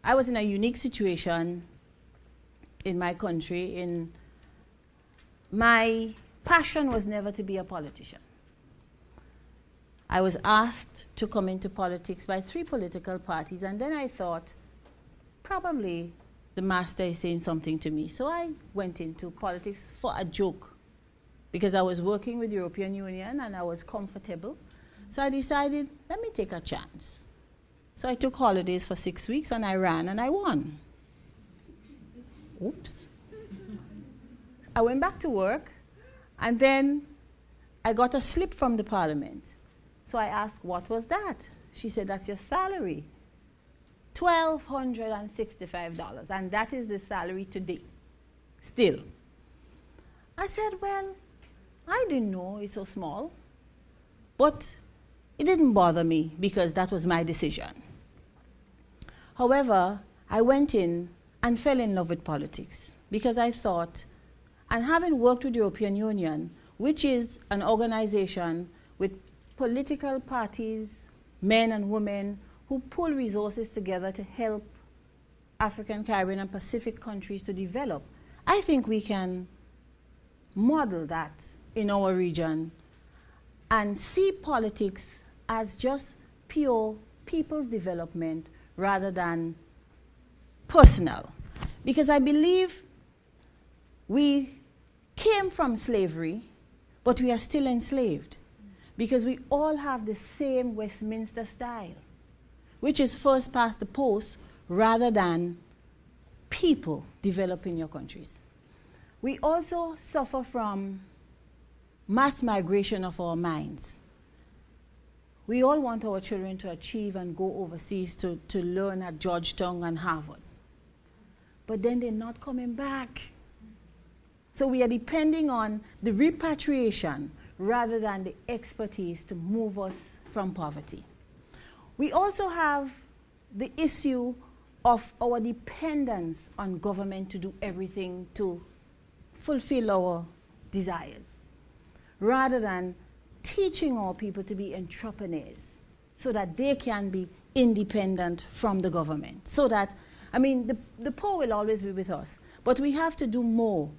I was in a unique situation in my country. In my passion was never to be a politician. I was asked to come into politics by three political parties, and then I thought, probably the master is saying something to me. So I went into politics for a joke because I was working with European Union and I was comfortable. So I decided, let me take a chance. So I took holidays for six weeks and I ran and I won. Oops. I went back to work and then I got a slip from the parliament. So I asked, what was that? She said, that's your salary. $1,265. And that is the salary today, still. I said, well, I didn't know it's so small, but it didn't bother me because that was my decision. However, I went in and fell in love with politics because I thought, and having worked with the European Union, which is an organization with political parties, men and women, who pull resources together to help African, Caribbean, and Pacific countries to develop, I think we can model that in our region and see politics as just pure people's development rather than personal. Because I believe we came from slavery, but we are still enslaved because we all have the same Westminster style, which is first past the post rather than people developing your countries. We also suffer from mass migration of our minds. We all want our children to achieve and go overseas to, to learn at Georgetown and Harvard. But then they're not coming back. So we are depending on the repatriation rather than the expertise to move us from poverty. We also have the issue of our dependence on government to do everything to fulfill our desires rather than teaching our people to be entrepreneurs so that they can be independent from the government. So that, I mean, the, the poor will always be with us, but we have to do more.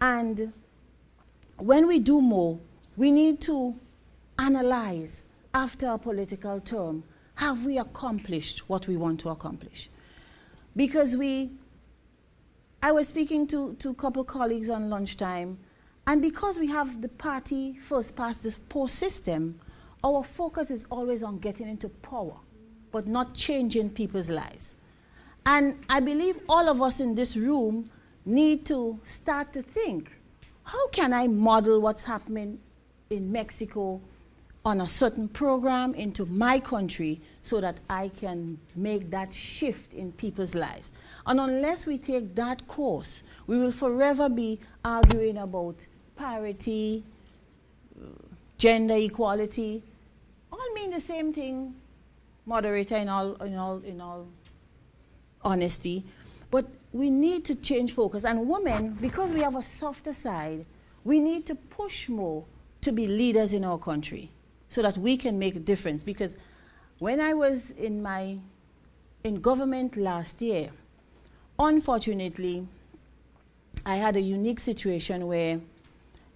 And when we do more, we need to analyze after a political term have we accomplished what we want to accomplish? Because we, I was speaking to, to a couple colleagues on lunchtime and because we have the party first past the poor system, our focus is always on getting into power, but not changing people's lives. And I believe all of us in this room need to start to think how can I model what's happening in Mexico on a certain program into my country so that I can make that shift in people's lives. And unless we take that course, we will forever be arguing about parity, gender equality, all mean the same thing, moderator, in all, in all, in all honesty. But we need to change focus. And women, because we have a softer side, we need to push more to be leaders in our country so that we can make a difference. Because when I was in my in government last year, unfortunately, I had a unique situation where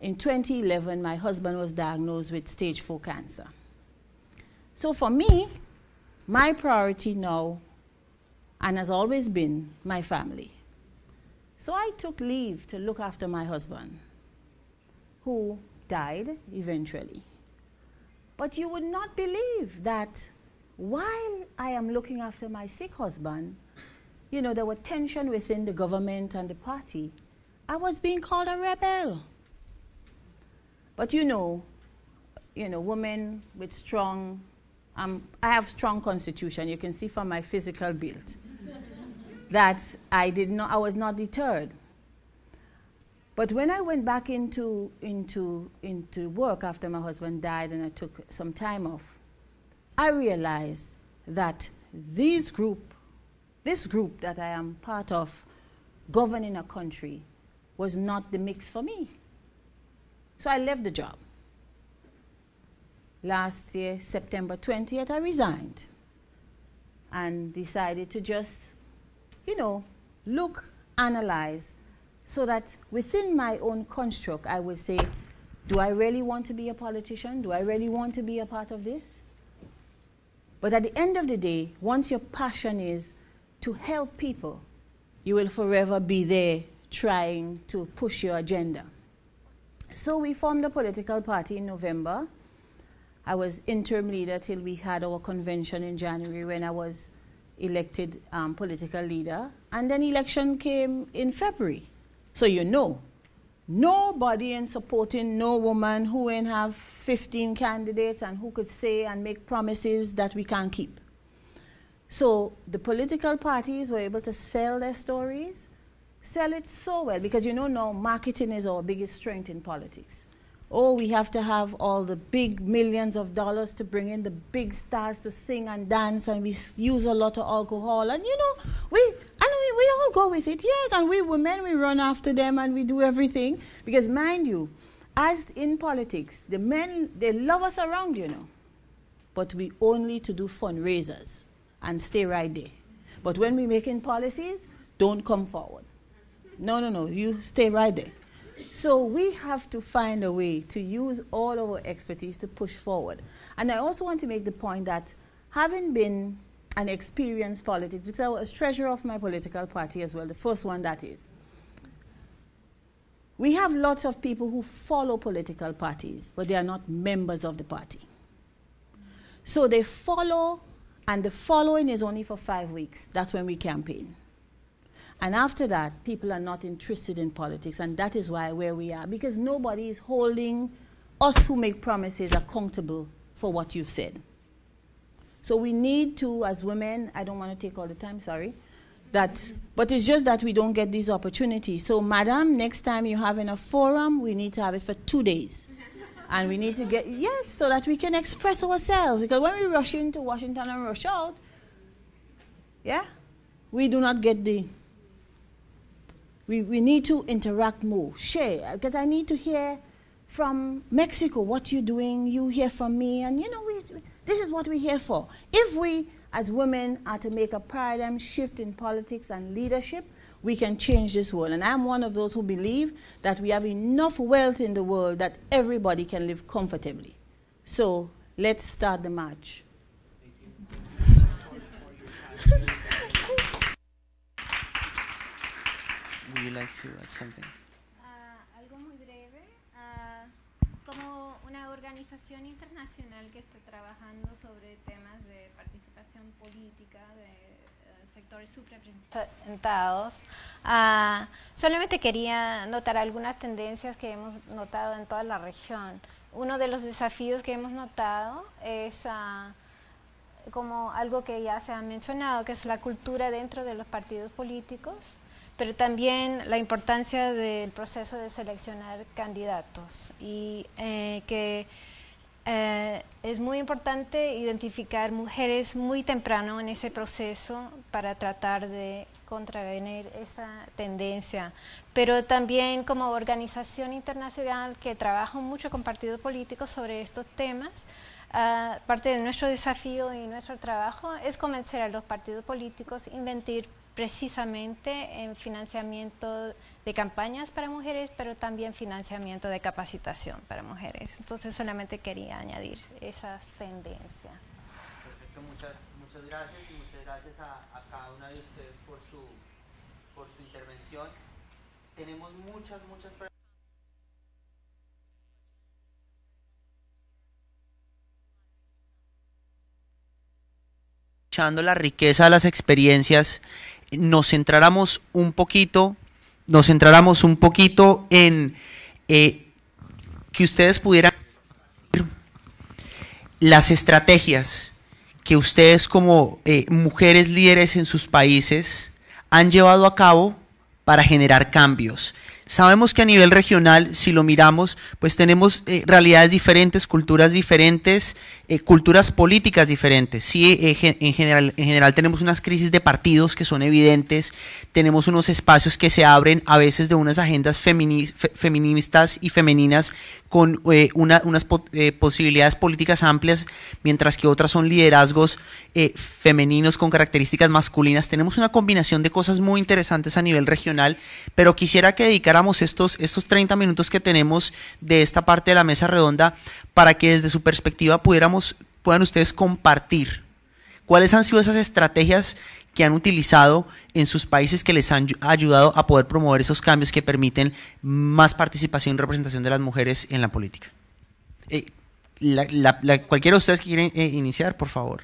in 2011, my husband was diagnosed with stage 4 cancer. So for me, my priority now, and has always been, my family. So I took leave to look after my husband, who died eventually. But you would not believe that while I am looking after my sick husband, you know, there were tension within the government and the party. I was being called a rebel. But you know, you know, women with strong, um, I have strong constitution. You can see from my physical build that I did not, I was not deterred. But when I went back into, into, into work after my husband died and I took some time off, I realized that this group, this group that I am part of governing a country was not the mix for me. So I left the job. Last year, September 20th, I resigned and decided to just, you know, look, analyze, so that within my own construct, I would say, do I really want to be a politician? Do I really want to be a part of this? But at the end of the day, once your passion is to help people, you will forever be there trying to push your agenda. So we formed a political party in November. I was interim leader till we had our convention in January when I was elected um, political leader. And then election came in February. So you know, nobody in supporting no woman who ain't have 15 candidates and who could say and make promises that we can't keep. So the political parties were able to sell their stories sell it so well because you know now marketing is our biggest strength in politics. Oh, we have to have all the big millions of dollars to bring in the big stars to sing and dance, and we use a lot of alcohol, and you know we and we, we all go with it. Yes, and we women we run after them and we do everything because mind you, as in politics, the men they love us around, you know, but we only to do fundraisers and stay right there. But when we making policies, don't come forward. No, no, no, you stay right there. So we have to find a way to use all our expertise to push forward. And I also want to make the point that having been an experienced politics, because I was treasurer of my political party as well, the first one that is, we have lots of people who follow political parties, but they are not members of the party. So they follow, and the following is only for five weeks. That's when we campaign. And after that, people are not interested in politics, and that is why where we are, because nobody is holding us who make promises accountable for what you've said. So we need to, as women, I don't want to take all the time, sorry, that, but it's just that we don't get these opportunities. So, madam, next time you have a forum, we need to have it for two days. and we need to get, yes, so that we can express ourselves. Because when we rush into Washington and rush out, yeah, we do not get the we, we need to interact more, share, because I need to hear from Mexico what you're doing, you hear from me, and you know, we, this is what we're here for. If we as women are to make a paradigm shift in politics and leadership, we can change this world. And I'm one of those who believe that we have enough wealth in the world that everybody can live comfortably. So let's start the march. you ah, algo muy breve. Ah, como una organización internacional que está trabajando sobre temas de participación política de eh, sectores subrepresentados, ah, solamente quería notar algunas tendencias que hemos notado en toda la región. Uno de los desafíos que hemos notado es como algo que ya se ha mencionado, que es la cultura dentro de los partidos políticos pero también la importancia del proceso de seleccionar candidatos y eh, que eh, es muy importante identificar mujeres muy temprano en ese proceso para tratar de contravenir esa tendencia. Pero también como organización internacional que trabaja mucho con partidos políticos sobre estos temas, ah, parte de nuestro desafío y nuestro trabajo es convencer a los partidos políticos a invertir precisamente en financiamiento de campañas para mujeres, pero también financiamiento de capacitación para mujeres. Entonces solamente quería añadir esas tendencias. Perfecto, muchas, muchas gracias y muchas gracias a, cada una de ustedes por su, por su intervención. Tenemos muchas, muchas preguntas. la riqueza de las experiencias nos centráramos un poquito, nos centráramos un poquito en eh, que ustedes pudieran las estrategias que ustedes como eh, mujeres líderes en sus países han llevado a cabo para generar cambios. Sabemos que a nivel regional, si lo miramos, pues tenemos eh, realidades diferentes, culturas diferentes, eh, culturas políticas diferentes. Sí, eh, en, general, en general tenemos unas crisis de partidos que son evidentes, tenemos unos espacios que se abren a veces de unas agendas feministas y femeninas con eh, unas eh, posibilidades políticas amplias, mientras que otras son liderazgos eh, femeninos con características masculinas. Tenemos una combinación de cosas muy interesantes a nivel regional, pero quisiera que dedicáramos estos, estos 30 minutos que tenemos de esta parte de la mesa redonda para que desde su perspectiva pudiéramos, puedan ustedes compartir cuáles han sido esas estrategias que han utilizado en sus países que les han ayudado a poder promover esos cambios que permiten más participación y representación de las mujeres en la política. Eh, cualquiera de ustedes que quiera eh, iniciar, por favor.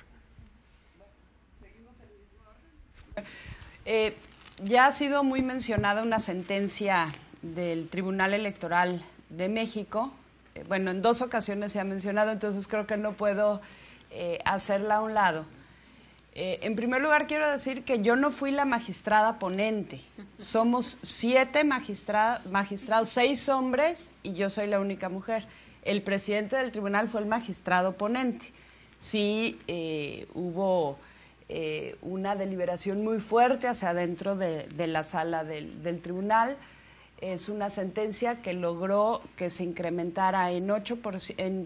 Eh, ya ha sido muy mencionada una sentencia del Tribunal Electoral de México. bueno, en dos ocasiones se ha mencionado, entonces creo que no puedo hacerla a un lado eh, en primer lugar, quiero decir que yo no fui la magistrada ponente. Somos siete magistrados, seis hombres y yo soy la única mujer. El presidente del tribunal fue el magistrado ponente. Sí eh, hubo eh, una deliberación muy fuerte hacia adentro de, la sala del tribunal es una sentencia que logró que se incrementara en, en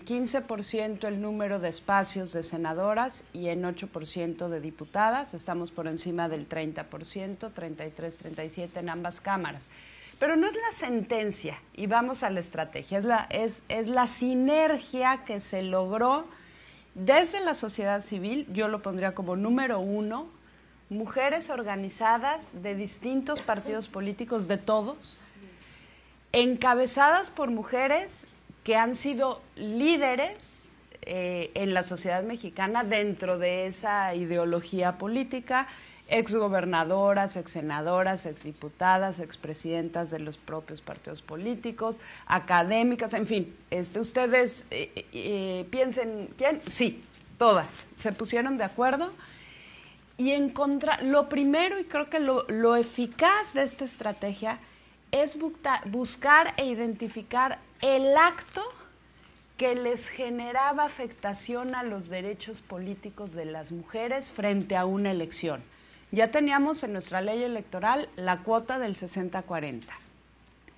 15% el número de espacios de senadoras y en 8% de diputadas. Estamos por encima del 30%, 33-37 en ambas cámaras. Pero no es la sentencia, y vamos a la estrategia, es la, es la sinergia que se logró desde la sociedad civil, yo lo pondría como número uno, mujeres organizadas de distintos partidos políticos, de todos, encabezadas por mujeres que han sido líderes eh, en la sociedad mexicana dentro de esa ideología política, exgobernadoras, exsenadoras, exdiputadas, expresidentas de los propios partidos políticos, académicas, en fin, este, ustedes eh, eh, piensen, ¿quién? Sí, todas, se pusieron de acuerdo y en contra. lo primero y creo que lo eficaz de esta estrategia es buscar e identificar el acto que les generaba afectación a los derechos políticos de las mujeres frente a una elección. Ya teníamos en nuestra ley electoral la cuota del 60-40,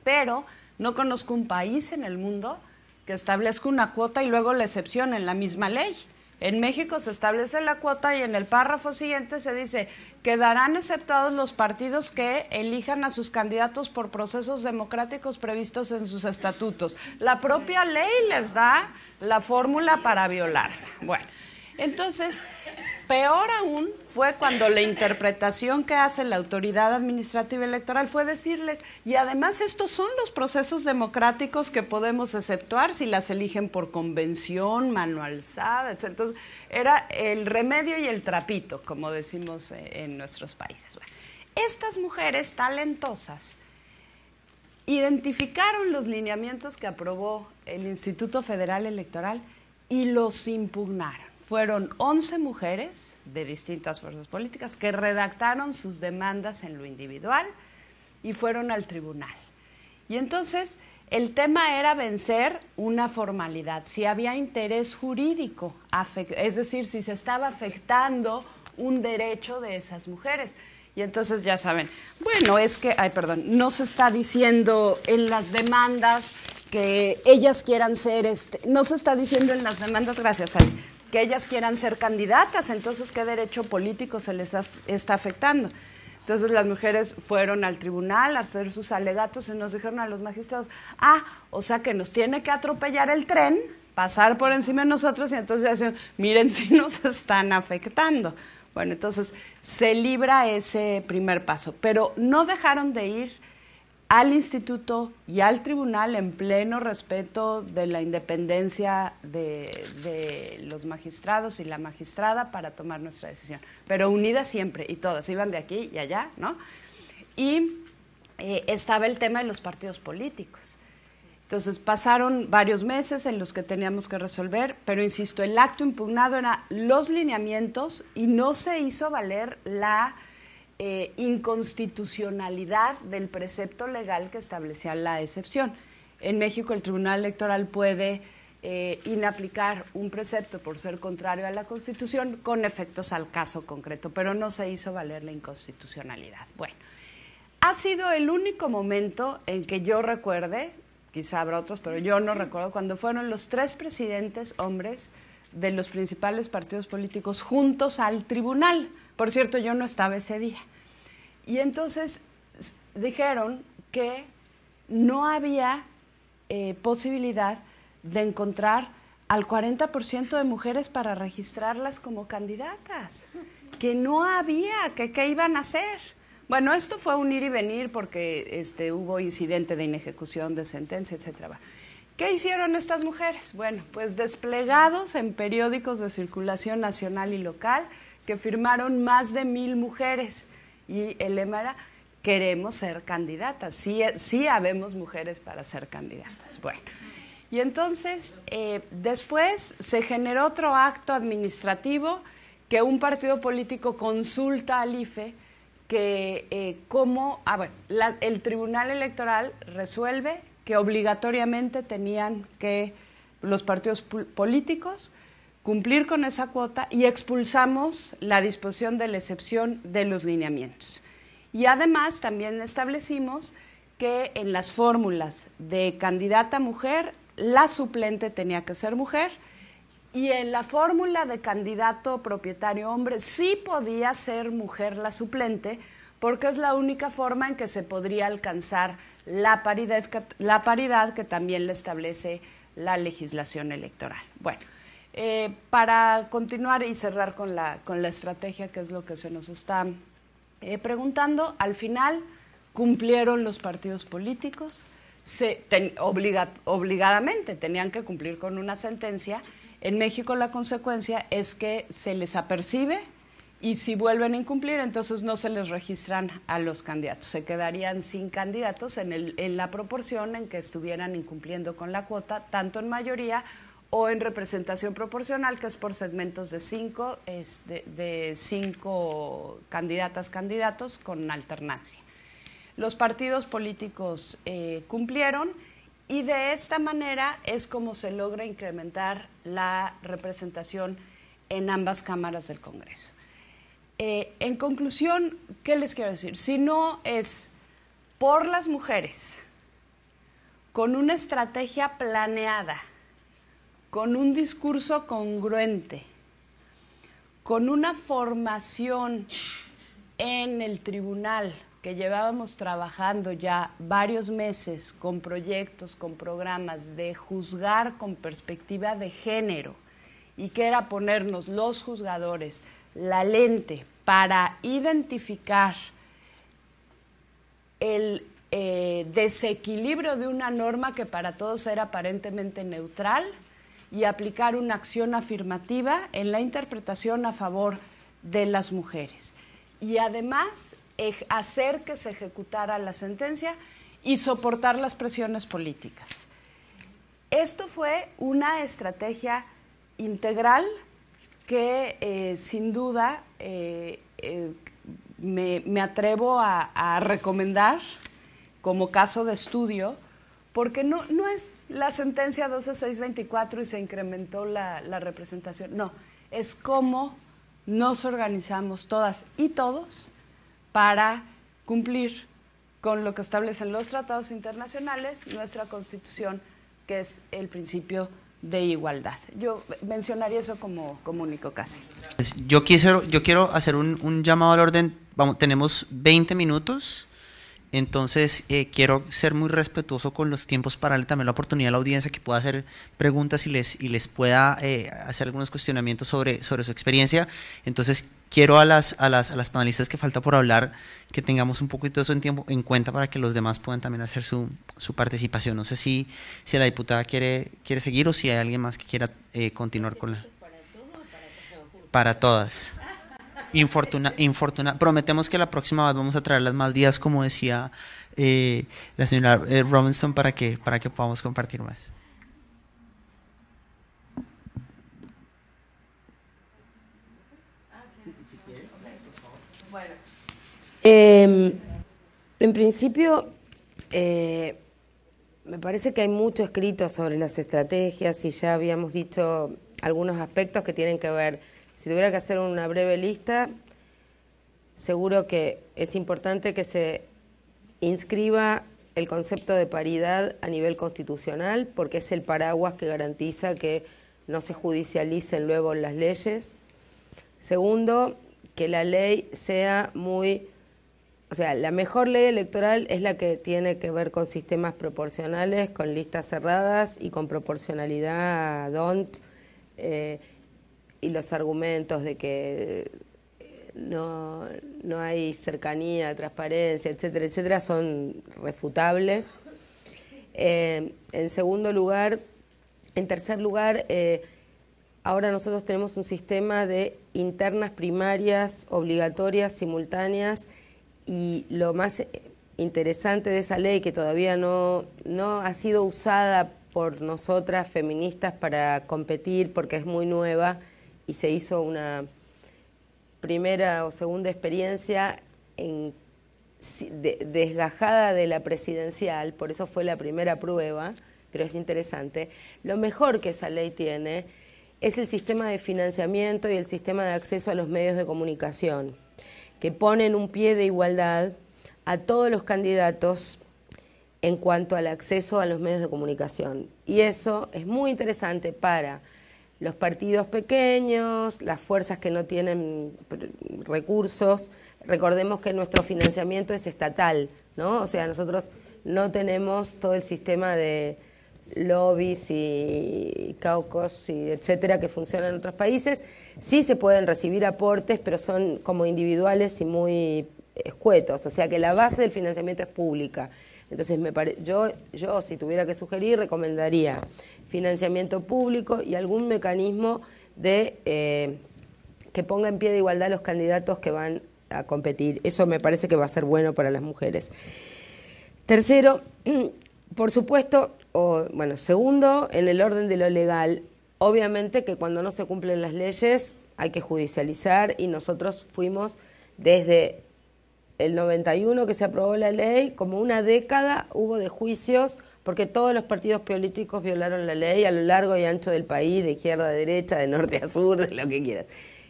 pero no conozco un país en el mundo que establezca una cuota y luego la excepción en la misma ley. En México se establece la cuota y en el párrafo siguiente se dice, quedarán aceptados los partidos que elijan a sus candidatos por procesos democráticos previstos en sus estatutos. La propia ley les da la fórmula para violarla. Bueno, entonces, Peor aún fue cuando la interpretación que hace la autoridad administrativa electoral fue decirles, y además estos son los procesos democráticos que podemos exceptuar si las eligen por convención, mano alzada, etc. Entonces, era el remedio y el trapito, como decimos eh, en nuestros países. estas mujeres talentosas identificaron los lineamientos que aprobó el Instituto Federal Electoral y los impugnaron fueron 11 mujeres de distintas fuerzas políticas que redactaron sus demandas en lo individual y fueron al tribunal. Y entonces el tema era vencer una formalidad, si había interés jurídico, es decir, si se estaba afectando un derecho de esas mujeres. Y entonces ya saben, bueno, es que, ay, perdón, no se está diciendo en las demandas que ellas quieran ser, este, no se está diciendo en las demandas, gracias, Ari, que ellas quieran ser candidatas, entonces qué derecho político se les está afectando. Entonces las mujeres fueron al tribunal a hacer sus alegatos y nos dijeron a los magistrados, ah, o sea que nos tiene que atropellar el tren, pasar por encima de nosotros y entonces decían, miren si nos están afectando. Bueno, entonces se libra ese primer paso, pero no dejaron de ir al instituto y al tribunal en pleno respeto de la independencia de, los magistrados y la magistrada para tomar nuestra decisión, pero unidas siempre y todas, iban de aquí y allá, ¿no? Y eh, estaba el tema de los partidos políticos. Entonces pasaron varios meses en los que teníamos que resolver, pero insisto, el acto impugnado era los lineamientos y no se hizo valer la eh, inconstitucionalidad del precepto legal que establecía la excepción. En México el Tribunal Electoral puede eh, inaplicar un precepto por ser contrario a la Constitución con efectos al caso concreto, pero no se hizo valer la inconstitucionalidad. Bueno, ha sido el único momento en que yo recuerde, quizá habrá otros, pero yo no recuerdo, cuando fueron los tres presidentes hombres de los principales partidos políticos juntos al tribunal. Por cierto, yo no estaba ese día. Y entonces dijeron que no había eh, posibilidad de encontrar al 40% de mujeres para registrarlas como candidatas, que no había, que qué iban a hacer. Bueno, esto fue un ir y venir porque este, hubo incidente de inejecución de sentencia, etcétera. ¿Qué hicieron estas mujeres? Bueno, pues desplegados en periódicos de circulación nacional y local, que firmaron más de mil mujeres y el lema queremos ser candidatas, sí, eh, sí habemos mujeres para ser candidatas. Bueno, y entonces eh, después se generó otro acto administrativo que un partido político consulta al IFE que como eh, cómo, ah, el Tribunal Electoral resuelve que obligatoriamente tenían que los partidos políticos cumplir con esa cuota y expulsamos la disposición de la excepción de los lineamientos. Y además también establecimos que en las fórmulas de candidata mujer, la suplente tenía que ser mujer y en la fórmula de candidato propietario hombre sí podía ser mujer la suplente porque es la única forma en que se podría alcanzar la paridad, que también le establece la legislación electoral. Bueno, eh, para continuar y cerrar con la, estrategia, que es lo que se nos está eh, preguntando, al final cumplieron los partidos políticos, obligadamente tenían que cumplir con una sentencia. En México la consecuencia es que se les apercibe y si vuelven a incumplir, entonces no se les registran a los candidatos. Se quedarían sin candidatos en, en la proporción en que estuvieran incumpliendo con la cuota, tanto en mayoría o en representación proporcional, que es por segmentos de cinco, de, candidatas, candidatos con alternancia. Los partidos políticos eh, cumplieron y de esta manera es como se logra incrementar la representación en ambas cámaras del Congreso. Eh, en conclusión, ¿qué les quiero decir? Si no es por las mujeres, con una estrategia planeada, con un discurso congruente, con una formación en el tribunal que llevábamos trabajando ya varios meses con proyectos, con programas de juzgar con perspectiva de género y que era ponernos los juzgadores la lente para identificar el eh, desequilibrio de una norma que para todos era aparentemente neutral y aplicar una acción afirmativa en la interpretación a favor de las mujeres. Y además hacer que se ejecutara la sentencia y soportar las presiones políticas. Esto fue una estrategia integral que eh, sin duda eh, eh, me, atrevo a, a, recomendar como caso de estudio, porque no, no es, la sentencia 12624 y se incrementó la, representación. No, es cómo nos organizamos todas y todos para cumplir con lo que establecen los tratados internacionales, nuestra constitución, que es el principio de igualdad. Yo mencionaría eso como, como único caso. Yo, yo quiero hacer un, un llamado al orden. Vamos, tenemos 20 minutos. Entonces, eh, quiero ser muy respetuoso con los tiempos para darle también la oportunidad a la audiencia que pueda hacer preguntas y les, y les pueda eh, hacer algunos cuestionamientos sobre, sobre su experiencia. Entonces, quiero a las, a, las, a las panelistas que falta por hablar que tengamos un poquito eso en, tiempo, en cuenta para que los demás puedan también hacer su, su participación. No sé si, si la diputada quiere, quiere seguir o si hay alguien más que quiera eh, continuar con la... Para todas Infortunada, Prometemos que la próxima vez vamos a las más días, como decía eh, la señora eh, Robinson, para que, para que podamos compartir más. Em, en principio, eh, me parece que hay mucho escrito sobre las estrategias y ya habíamos dicho algunos aspectos que tienen que ver si tuviera que hacer una breve lista, seguro que es importante que se inscriba el concepto de paridad a nivel constitucional, porque es el paraguas que garantiza que no se judicialicen luego las leyes. Segundo, que la ley sea muy, o sea, la mejor ley electoral es la que tiene que ver con sistemas proporcionales, con listas cerradas y con proporcionalidad don't. Eh, y los argumentos de que eh, no, hay cercanía, transparencia, etcétera, etcétera, son refutables. Eh, en segundo lugar, en tercer lugar, eh, ahora nosotros tenemos un sistema de internas primarias obligatorias, simultáneas, y lo más interesante de esa ley que todavía no, no ha sido usada por nosotras feministas para competir porque es muy nueva, y se hizo una primera o segunda experiencia desgajada de la presidencial, por eso fue la primera prueba, pero es interesante. Lo mejor que esa ley tiene es el sistema de financiamiento y el sistema de acceso a los medios de comunicación, que ponen un pie de igualdad a todos los candidatos en cuanto al acceso a los medios de comunicación. Y eso es muy interesante para los partidos pequeños, las fuerzas que no tienen recursos. Recordemos que nuestro financiamiento es estatal, ¿no? O sea, nosotros no tenemos todo el sistema de lobbies y caucos y etcétera que funcionan en otros países. Sí se pueden recibir aportes, pero son como individuales y muy escuetos. O sea que la base del financiamiento es pública. Entonces, me yo, yo, si tuviera que sugerir, recomendaría financiamiento público y algún mecanismo de eh, que ponga en pie de igualdad los candidatos que van a competir. Eso me parece que va a ser bueno para las mujeres. Tercero, por supuesto, o, bueno, segundo, en el orden de lo legal, obviamente que cuando no se cumplen las leyes hay que judicializar y nosotros fuimos desde el 91 que se aprobó la ley, como una década hubo de juicios porque todos los partidos políticos violaron la ley a lo largo y ancho del país, de izquierda a derecha, de norte a sur, de lo que quieran.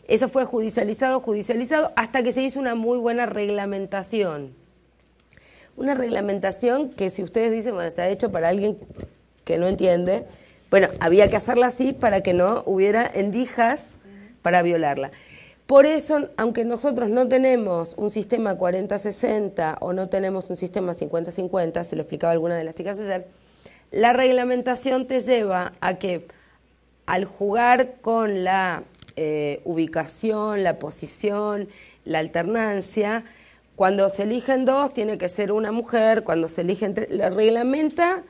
Eso fue judicializado, judicializado, hasta que se hizo una muy buena reglamentación. Una reglamentación que si ustedes dicen, bueno, está hecho para alguien que no entiende, bueno, había que hacerla así para que no hubiera endijas para violarla. Por eso, aunque nosotros no tenemos un sistema 40-60 o no tenemos un sistema 50-50, se lo explicaba alguna de las chicas ayer, la reglamentación te lleva a que al jugar con la eh, ubicación, la posición, la alternancia, cuando se eligen dos tiene que ser una mujer, cuando se eligen tres, la reglamenta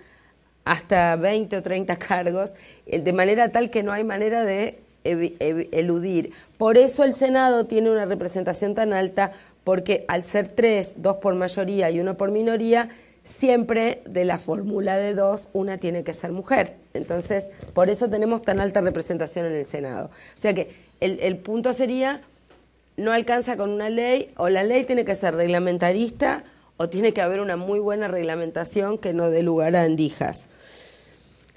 hasta 20 o 30 cargos, eh, de manera tal que no hay manera de eludir. Por eso el Senado tiene una representación tan alta, porque al ser tres, dos por mayoría y uno por minoría, siempre de la fórmula de dos, una tiene que ser mujer. Entonces, por eso tenemos tan alta representación en el Senado. O sea que el, punto sería, no alcanza con una ley, o la ley tiene que ser reglamentarista, o tiene que haber una muy buena reglamentación que no dé lugar a andijas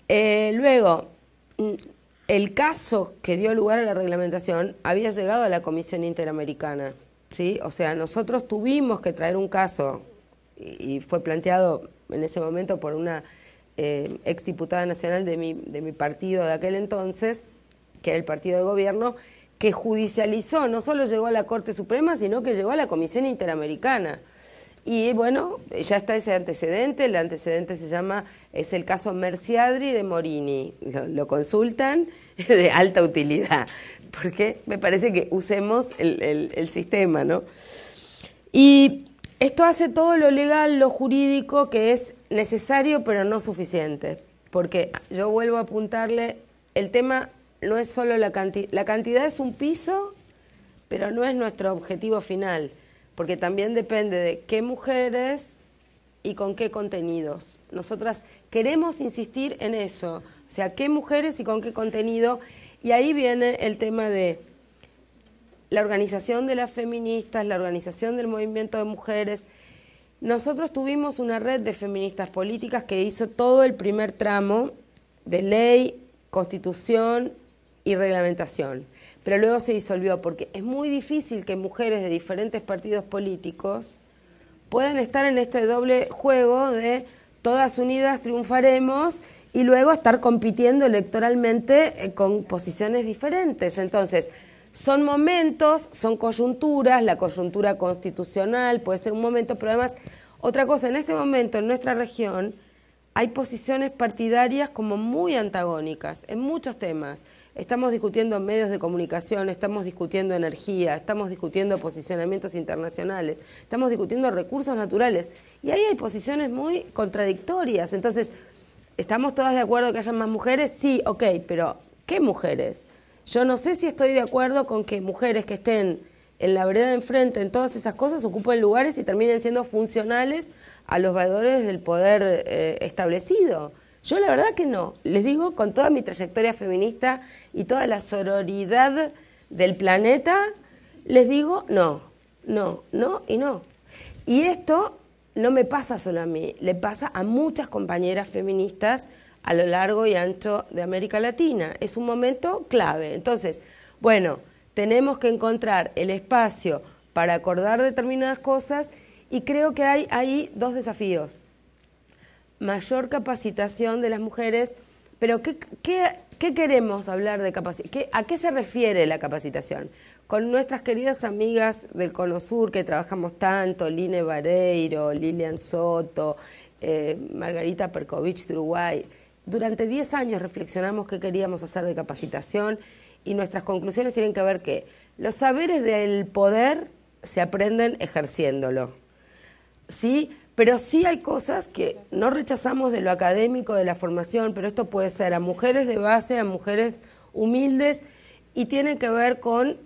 eh, luego, mm, el caso que dio lugar a la reglamentación había llegado a la Comisión Interamericana. ¿sí? O sea, nosotros tuvimos que traer un caso y fue planteado en ese momento por una eh, exdiputada nacional de mi, de mi partido de aquel entonces, que era el partido de gobierno, que judicializó, no solo llegó a la Corte Suprema, sino que llegó a la Comisión Interamericana. Y bueno, ya está ese antecedente, el antecedente se llama, es el caso Merciadri de Morini. lo consultan de alta utilidad, porque me parece que usemos el, sistema, ¿no? Y esto hace todo lo legal, lo jurídico, que es necesario pero no suficiente, porque yo vuelvo a apuntarle, el tema no es solo la cantidad, la cantidad es un piso, pero no es nuestro objetivo final, porque también depende de qué mujeres y con qué contenidos. Nosotras queremos insistir en eso, o sea, qué mujeres y con qué contenido. Y ahí viene el tema de la organización de las feministas, la organización del movimiento de mujeres. Nosotros tuvimos una red de feministas políticas que hizo todo el primer tramo de ley, constitución y reglamentación. Pero luego se disolvió porque es muy difícil que mujeres de diferentes partidos políticos puedan estar en este doble juego de todas unidas triunfaremos y luego estar compitiendo electoralmente eh, con posiciones diferentes. Entonces, son momentos, son coyunturas, la coyuntura constitucional puede ser un momento, pero además, otra cosa, en este momento en nuestra región hay posiciones partidarias como muy antagónicas en muchos temas. Estamos discutiendo medios de comunicación, estamos discutiendo energía, estamos discutiendo posicionamientos internacionales, estamos discutiendo recursos naturales. Y ahí hay posiciones muy contradictorias. Entonces, ¿estamos todas de acuerdo que haya más mujeres? Sí, ok, pero ¿qué mujeres? Yo no sé si estoy de acuerdo con que mujeres que estén en la vereda de enfrente, en todas esas cosas, ocupen lugares y terminen siendo funcionales a los valores del poder eh, establecido. Yo la verdad que no. Les digo, con toda mi trayectoria feminista y toda la sororidad del planeta, les digo, no, no, no y no. Y esto no me pasa solo a mí, le pasa a muchas compañeras feministas a lo largo y ancho de América Latina. Es un momento clave. Entonces, bueno, tenemos que encontrar el espacio para acordar determinadas cosas y creo que hay ahí dos desafíos mayor capacitación de las mujeres, pero ¿qué, queremos hablar de capacitación? ¿A qué se refiere la capacitación? Con nuestras queridas amigas del CONOSUR que trabajamos tanto, Line Vareiro, Lilian Soto, eh, Margarita Perkovich de Uruguay, durante 10 años reflexionamos qué queríamos hacer de capacitación y nuestras conclusiones tienen que ver que los saberes del poder se aprenden ejerciéndolo. ¿Sí? Pero sí hay cosas que no rechazamos de lo académico, de la formación, pero esto puede ser a mujeres de base, a mujeres humildes, y tiene que ver con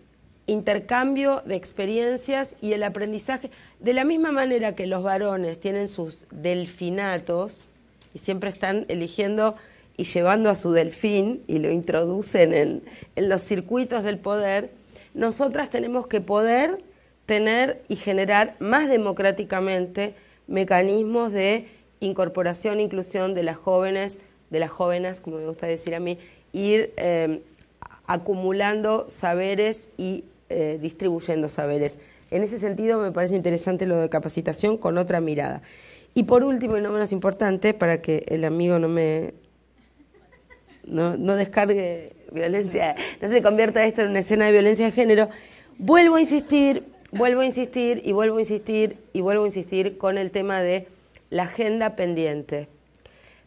intercambio de experiencias y el aprendizaje. De la misma manera que los varones tienen sus delfinatos y siempre están eligiendo y llevando a su delfín y lo introducen en, los circuitos del poder, nosotras tenemos que poder tener y generar más democráticamente mecanismos de incorporación, e inclusión de las jóvenes, de las jóvenes, como me gusta decir a mí, ir em, acumulando saberes y eh, distribuyendo saberes. En ese sentido me parece interesante lo de capacitación con otra mirada. Y por último, y no menos importante, para que el amigo no me no descargue violencia, no se convierta esto en una escena de violencia de género, vuelvo a insistir vuelvo a insistir y vuelvo a insistir y vuelvo a insistir con el tema de la agenda pendiente.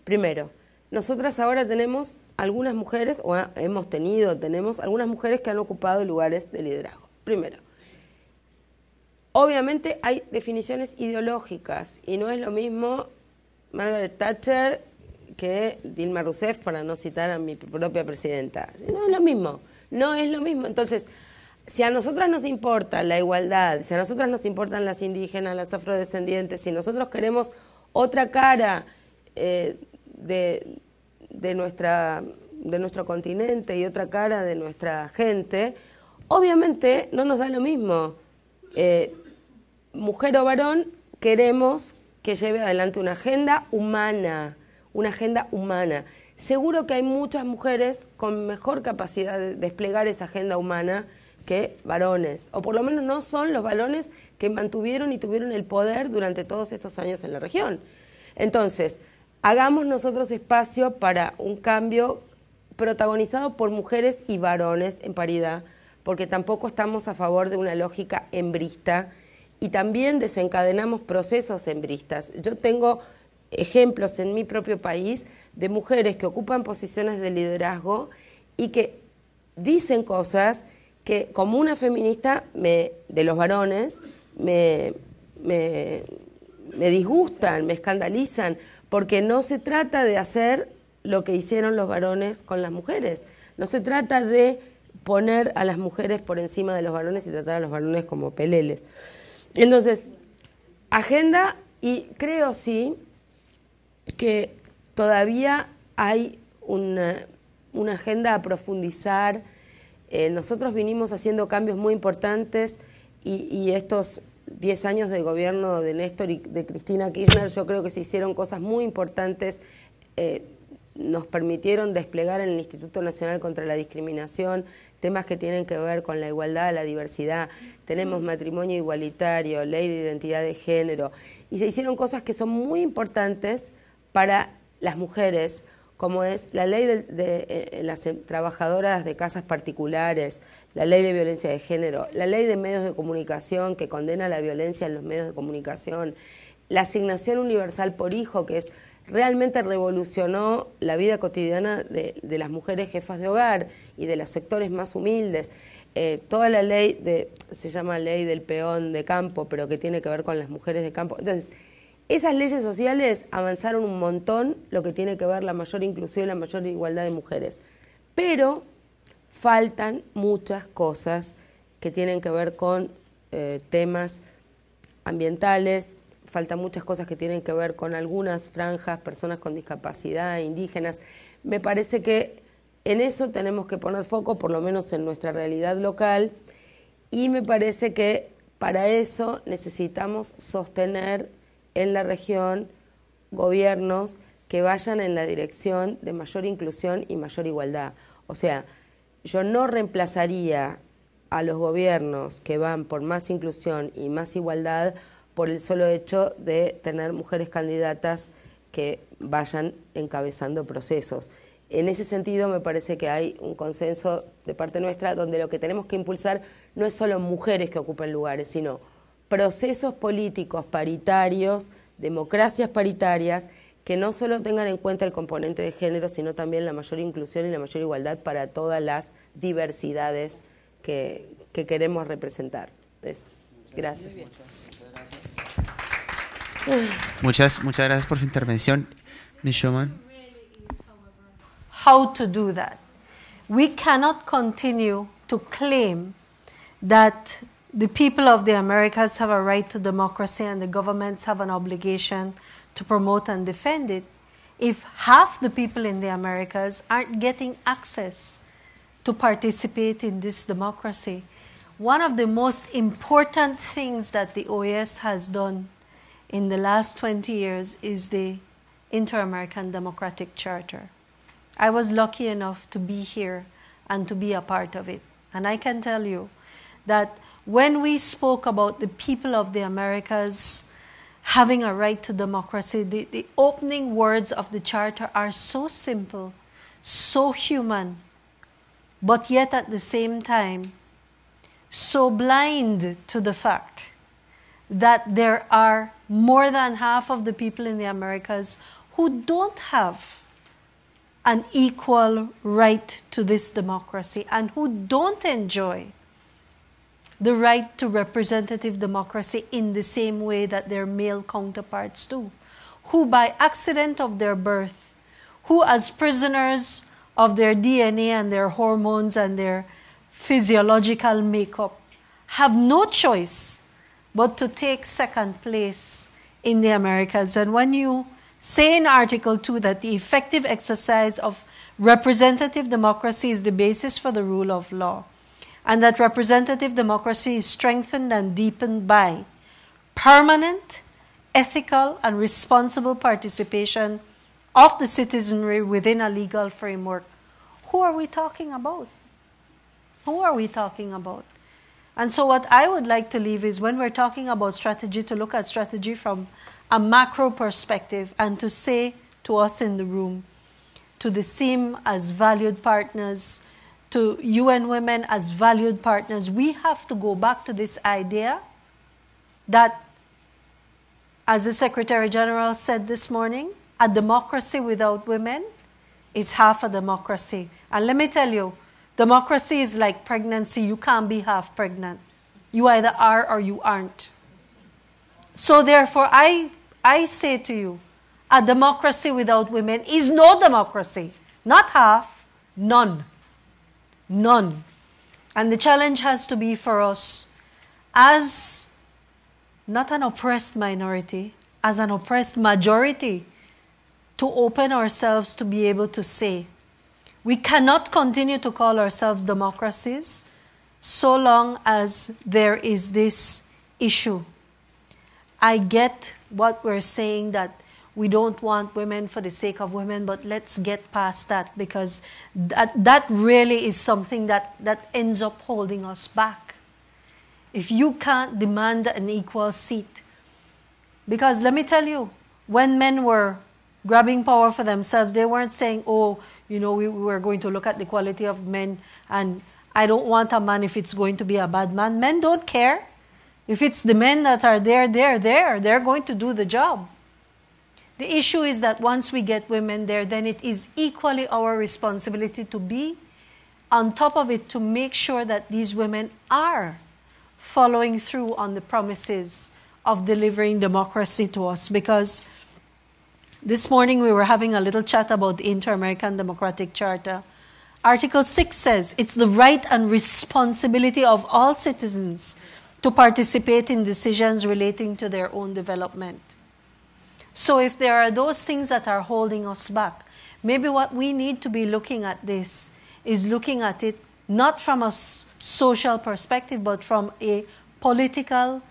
Primero, nosotras ahora tenemos algunas mujeres, o hemos tenido, tenemos algunas mujeres que han ocupado lugares de liderazgo. Primero, obviamente hay definiciones ideológicas y no es lo mismo Margaret Thatcher que Dilma Rousseff, para no citar a mi propia presidenta. No es lo mismo, no es lo mismo. Entonces, si a nosotras nos importa la igualdad, si a nosotras nos importan las indígenas, las afrodescendientes, si nosotros queremos otra cara eh, de, nuestro continente y otra cara de nuestra gente, obviamente no nos da lo mismo. Eh, mujer o varón, queremos que lleve adelante una agenda humana, una agenda humana. Seguro que hay muchas mujeres con mejor capacidad de desplegar esa agenda humana que varones, o por lo menos no son los varones que mantuvieron y tuvieron el poder durante todos estos años en la región. Entonces, hagamos nosotros espacio para un cambio protagonizado por mujeres y varones en paridad, porque tampoco estamos a favor de una lógica embrista y también desencadenamos procesos hembristas. Yo tengo ejemplos en mi propio país de mujeres que ocupan posiciones de liderazgo y que dicen cosas que como una feminista de los varones me, disgustan, me escandalizan, porque no se trata de hacer lo que hicieron los varones con las mujeres, no se trata de poner a las mujeres por encima de los varones y tratar a los varones como peleles. Entonces, agenda y creo sí que todavía hay una agenda a profundizar eh, nosotros vinimos haciendo cambios muy importantes y, estos 10 años de gobierno de Néstor y de Cristina Kirchner, yo creo que se hicieron cosas muy importantes. Eh, nos permitieron desplegar en el Instituto Nacional contra la Discriminación temas que tienen que ver con la igualdad, la diversidad. Tenemos mm. matrimonio igualitario, ley de identidad de género. Y se hicieron cosas que son muy importantes para las mujeres como es la ley de, eh, las em, trabajadoras de casas particulares, la ley de violencia de género, la ley de medios de comunicación que condena la violencia en los medios de comunicación, la asignación universal por hijo, que es realmente revolucionó la vida cotidiana de, de las mujeres jefas de hogar y de los sectores más humildes. Eh, toda la ley de, se llama ley del peón de campo, pero que tiene que ver con las mujeres de campo. Entonces, esas leyes sociales avanzaron un montón lo que tiene que ver la mayor inclusión y la mayor igualdad de mujeres, pero faltan muchas cosas que tienen que ver con eh, temas ambientales, faltan muchas cosas que tienen que ver con algunas franjas, personas con discapacidad, indígenas. Me parece que en eso tenemos que poner foco, por lo menos en nuestra realidad local, y me parece que para eso necesitamos sostener en la región gobiernos que vayan en la dirección de mayor inclusión y mayor igualdad. O sea, yo no reemplazaría a los gobiernos que van por más inclusión y más igualdad por el solo hecho de tener mujeres candidatas que vayan encabezando procesos. En ese sentido, me parece que hay un consenso de parte nuestra donde lo que tenemos que impulsar no es solo mujeres que ocupen lugares, sino procesos políticos paritarios, democracias paritarias, que no solo tengan en cuenta el componente de género, sino también la mayor inclusión y la mayor igualdad para todas las diversidades que, queremos representar. Eso. Gracias. Muchas, muchas gracias por su intervención, How to do that? We cannot continue to claim that the people of the Americas have a right to democracy and the governments have an obligation to promote and defend it, if half the people in the Americas aren't getting access to participate in this democracy, one of the most important things that the OAS has done in the last 20 years is the Inter American Democratic Charter. I was lucky enough to be here and to be a part of it. And I can tell you that when we spoke about the people of the Americas having a right to democracy, the, the opening words of the Charter are so simple, so human, but yet at the same time, so blind to the fact that there are more than half of the people in the Americas who don't have an equal right to this democracy and who don't enjoy the right to representative democracy in the same way that their male counterparts do, who by accident of their birth, who as prisoners of their DNA and their hormones and their physiological makeup, have no choice but to take second place in the Americas. And when you say in Article 2 that the effective exercise of representative democracy is the basis for the rule of law, and that representative democracy is strengthened and deepened by permanent, ethical, and responsible participation of the citizenry within a legal framework. Who are we talking about? Who are we talking about? And so, what I would like to leave is when we're talking about strategy, to look at strategy from a macro perspective and to say to us in the room, to the same as valued partners, to UN women as valued partners, we have to go back to this idea that, as the Secretary General said this morning, a democracy without women is half a democracy. And let me tell you, democracy is like pregnancy. You can't be half pregnant. You either are or you aren't. So, therefore, I, I say to you, a democracy without women is no democracy. Not half, none. None. And the challenge has to be for us as not an oppressed minority, as an oppressed majority, to open ourselves to be able to say, we cannot continue to call ourselves democracies so long as there is this issue. I get what we're saying that we don't want women for the sake of women, but let's get past that because that, that really is something that, that ends up holding us back. If you can't demand an equal seat, because let me tell you, when men were grabbing power for themselves, they weren't saying, oh, you know, we, we were going to look at the quality of men and I don't want a man if it's going to be a bad man. Men don't care. If it's the men that are there, they're there. They're going to do the job. The issue is that once we get women there, then it is equally our responsibility to be on top of it to make sure that these women are following through on the promises of delivering democracy to us. Because this morning we were having a little chat about the Inter American Democratic Charter. Article 6 says it's the right and responsibility of all citizens to participate in decisions relating to their own development. So if there are those things that are holding us back, maybe what we need to be looking at this is looking at it not from a social perspective, but from a political,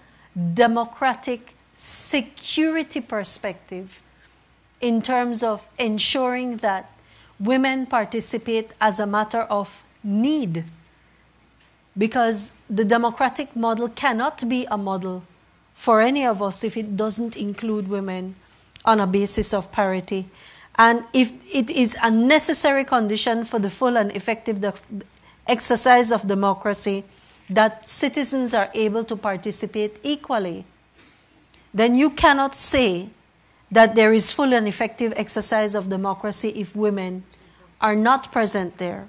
democratic, security perspective in terms of ensuring that women participate as a matter of need. Because the democratic model cannot be a model for any of us if it doesn't include women on a basis of parity. And if it is a necessary condition for the full and effective exercise of democracy that citizens are able to participate equally, then you cannot say that there is full and effective exercise of democracy if women are not present there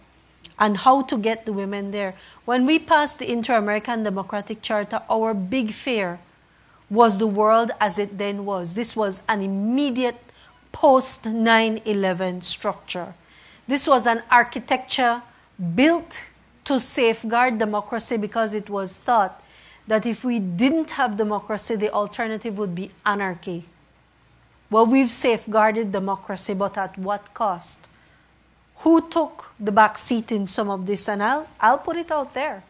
and how to get the women there. When we passed the Inter American Democratic Charter, our big fear was the world as it then was. This was an immediate post 9 11 structure. This was an architecture built to safeguard democracy because it was thought that if we didn't have democracy, the alternative would be anarchy. Well, we've safeguarded democracy, but at what cost? Who took the back seat in some of this? And I'll, I'll put it out there.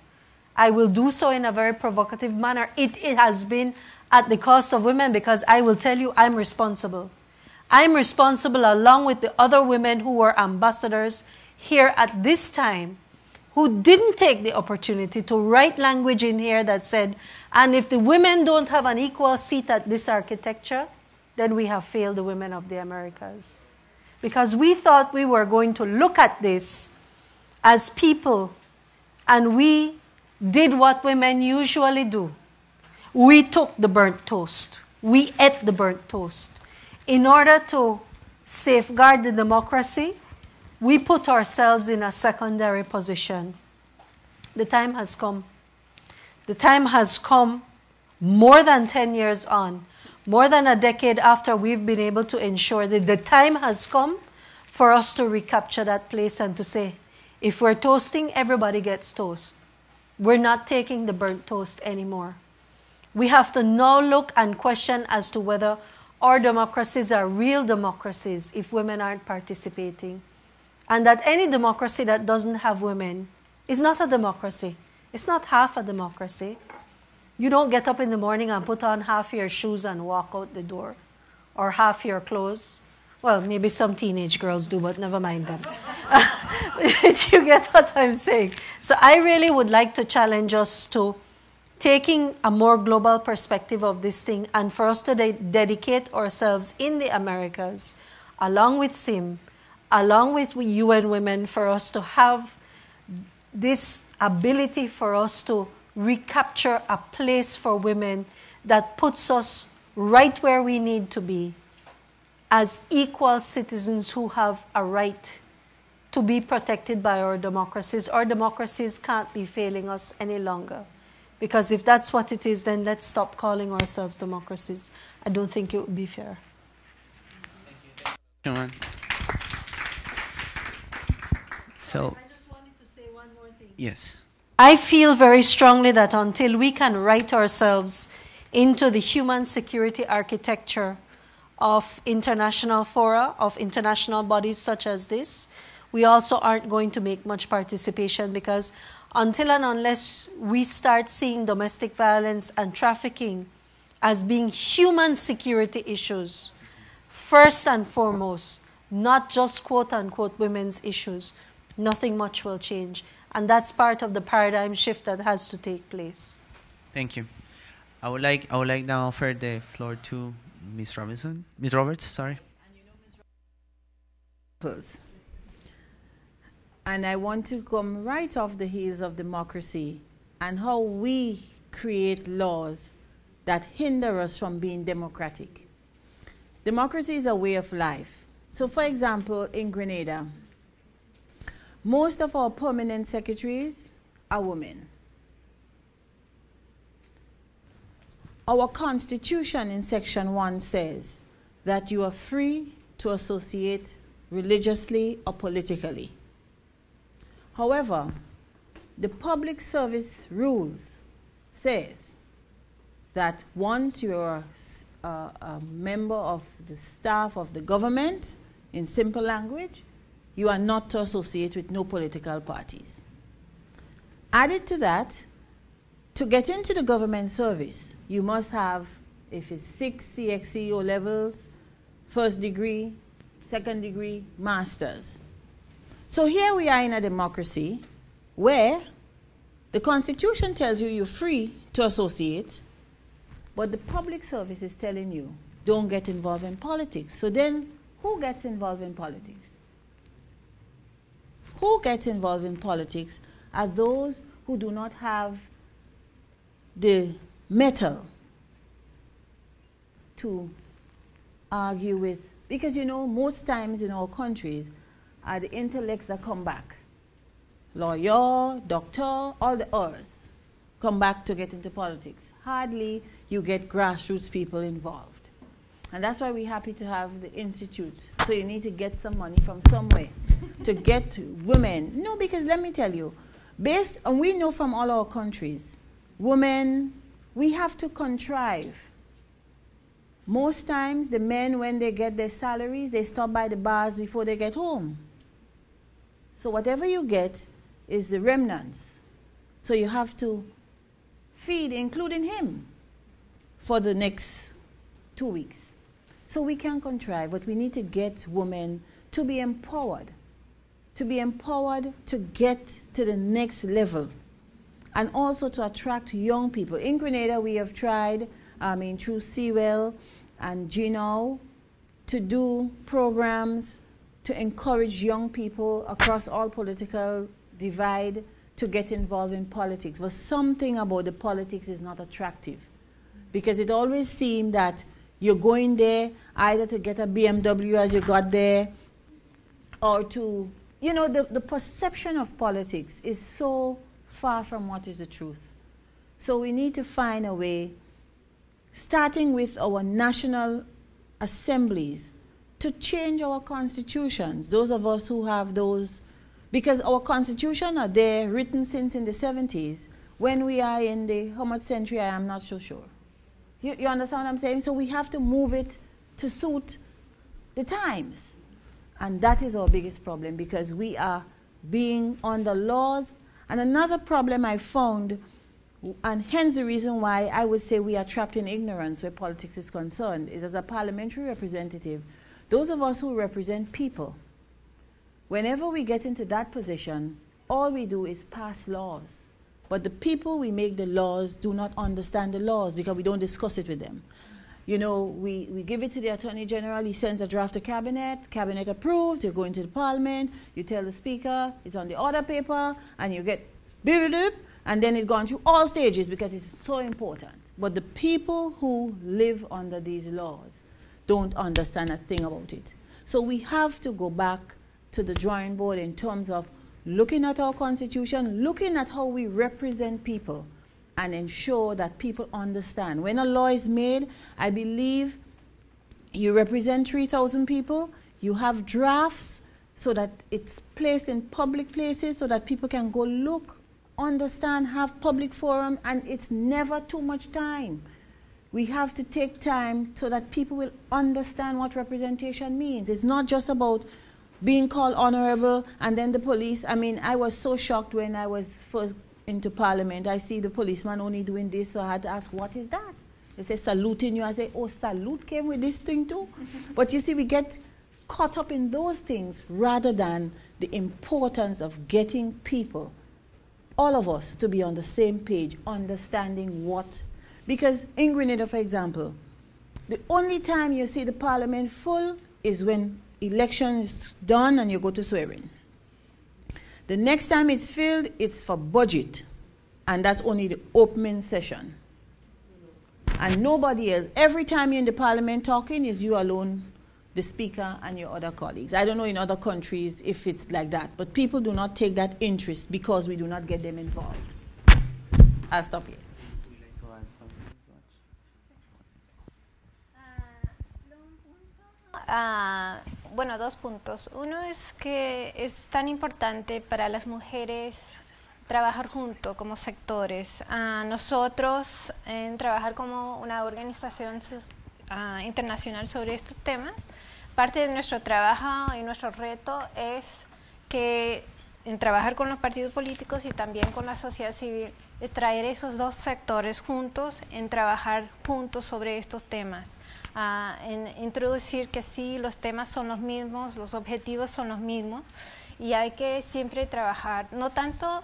I will do so in a very provocative manner. It, it has been at the cost of women because I will tell you I'm responsible. I'm responsible along with the other women who were ambassadors here at this time who didn't take the opportunity to write language in here that said, and if the women don't have an equal seat at this architecture, then we have failed the women of the Americas. Because we thought we were going to look at this as people, and we did what women usually do we took the burnt toast. We ate the burnt toast. In order to safeguard the democracy, we put ourselves in a secondary position. The time has come. The time has come more than 10 years on, more than a decade after we've been able to ensure that the time has come for us to recapture that place and to say, if we're toasting, everybody gets toast. We're not taking the burnt toast anymore. We have to now look and question as to whether our democracies are real democracies if women aren't participating. And that any democracy that doesn't have women is not a democracy. It's not half a democracy. You don't get up in the morning and put on half your shoes and walk out the door, or half your clothes. Well, maybe some teenage girls do, but never mind them. you get what I'm saying. So I really would like to challenge us to taking a more global perspective of this thing and for us to de- dedicate ourselves in the Americas, along with SIM, along with UN Women, for us to have this ability for us to recapture a place for women that puts us right where we need to be as equal citizens who have a right to be protected by our democracies. Our democracies can't be failing us any longer. Because if that's what it is, then let's stop calling ourselves democracies. I don't think it would be fair. Thank you. So, Yes. I feel very strongly that until we can write ourselves into the human security architecture of international fora, of international bodies such as this, we also aren't going to make much participation because until and unless we start seeing domestic violence and trafficking as being human security issues, first and foremost, not just quote unquote women's issues, nothing much will change. And that's part of the paradigm shift that has to take place. Thank you. I would like, I would like now offer the floor to Ms. Robinson, Ms. Roberts, sorry. And I want to come right off the heels of democracy and how we create laws that hinder us from being democratic. Democracy is a way of life. So, for example, in Grenada, most of our permanent secretaries are women. Our constitution in section 1 says that you are free to associate religiously or politically. However, the public service rules says that once you're a, a member of the staff of the government, in simple language, you are not to associate with no political parties. Added to that, to get into the government service, you must have, if it's six CxEO levels, first degree, second degree, master's. So here we are in a democracy where the Constitution tells you you're free to associate, but the public service is telling you don't get involved in politics. So then, who gets involved in politics? Who gets involved in politics are those who do not have the metal to argue with. Because you know, most times in our countries, are the intellects that come back. Lawyer, doctor, all the others come back to get into politics. Hardly you get grassroots people involved. And that's why we're happy to have the institute. So you need to get some money from somewhere to get women. No, because let me tell you, based and we know from all our countries, women, we have to contrive. Most times, the men, when they get their salaries, they stop by the bars before they get home. So whatever you get is the remnants. So you have to feed, including him, for the next two weeks. So we can contrive, but we need to get women to be empowered, to be empowered to get to the next level, and also to attract young people. In Grenada, we have tried, I mean, through Sewell and Gino, to do programs to encourage young people across all political divide to get involved in politics. But something about the politics is not attractive because it always seemed that you're going there either to get a BMW as you got there or to, you know, the, the perception of politics is so far from what is the truth. So we need to find a way, starting with our national assemblies, to change our constitutions, those of us who have those, because our constitution are there written since in the 70s. When we are in the, how much century, I am not so sure. You, you understand what I'm saying? So we have to move it to suit the times. And that is our biggest problem because we are being under laws. And another problem I found, and hence the reason why I would say we are trapped in ignorance where politics is concerned, is as a parliamentary representative, those of us who represent people, whenever we get into that position, all we do is pass laws. But the people we make the laws do not understand the laws because we don't discuss it with them. You know, we, we give it to the Attorney General, he sends a draft to Cabinet, Cabinet approves, you go into the Parliament, you tell the Speaker, it's on the order paper, and you get and then it gone through all stages because it's so important. But the people who live under these laws don't understand a thing about it. So we have to go back to the drawing board in terms of looking at our constitution, looking at how we represent people, and ensure that people understand. When a law is made, I believe you represent 3,000 people, you have drafts so that it's placed in public places so that people can go look, understand, have public forum, and it's never too much time. We have to take time so that people will understand what representation means. It's not just about being called honorable and then the police. I mean, I was so shocked when I was first into parliament. I see the policeman only doing this, so I had to ask, what is that? They say saluting you. I say, oh, salute came with this thing too. but you see, we get caught up in those things rather than the importance of getting people, all of us, to be on the same page, understanding what because in Grenada, for example, the only time you see the parliament full is when election is done and you go to swearing. The next time it's filled, it's for budget, and that's only the opening session. And nobody else. Every time you're in the parliament talking, is you alone, the speaker, and your other colleagues. I don't know in other countries if it's like that, but people do not take that interest because we do not get them involved. I'll stop here. bueno, dos puntos. Uno es que es tan importante para las mujeres trabajar junto como sectores. A nosotros en trabajar como una organización internacional sobre estos temas, parte de nuestro trabajo y nuestro reto es que en trabajar con los partidos políticos y también con la sociedad civil, es traer esos dos sectores juntos en trabajar juntos sobre estos temas a introducir que sí, los temas son los mismos, los objetivos son los mismos y hay que siempre trabajar, no tanto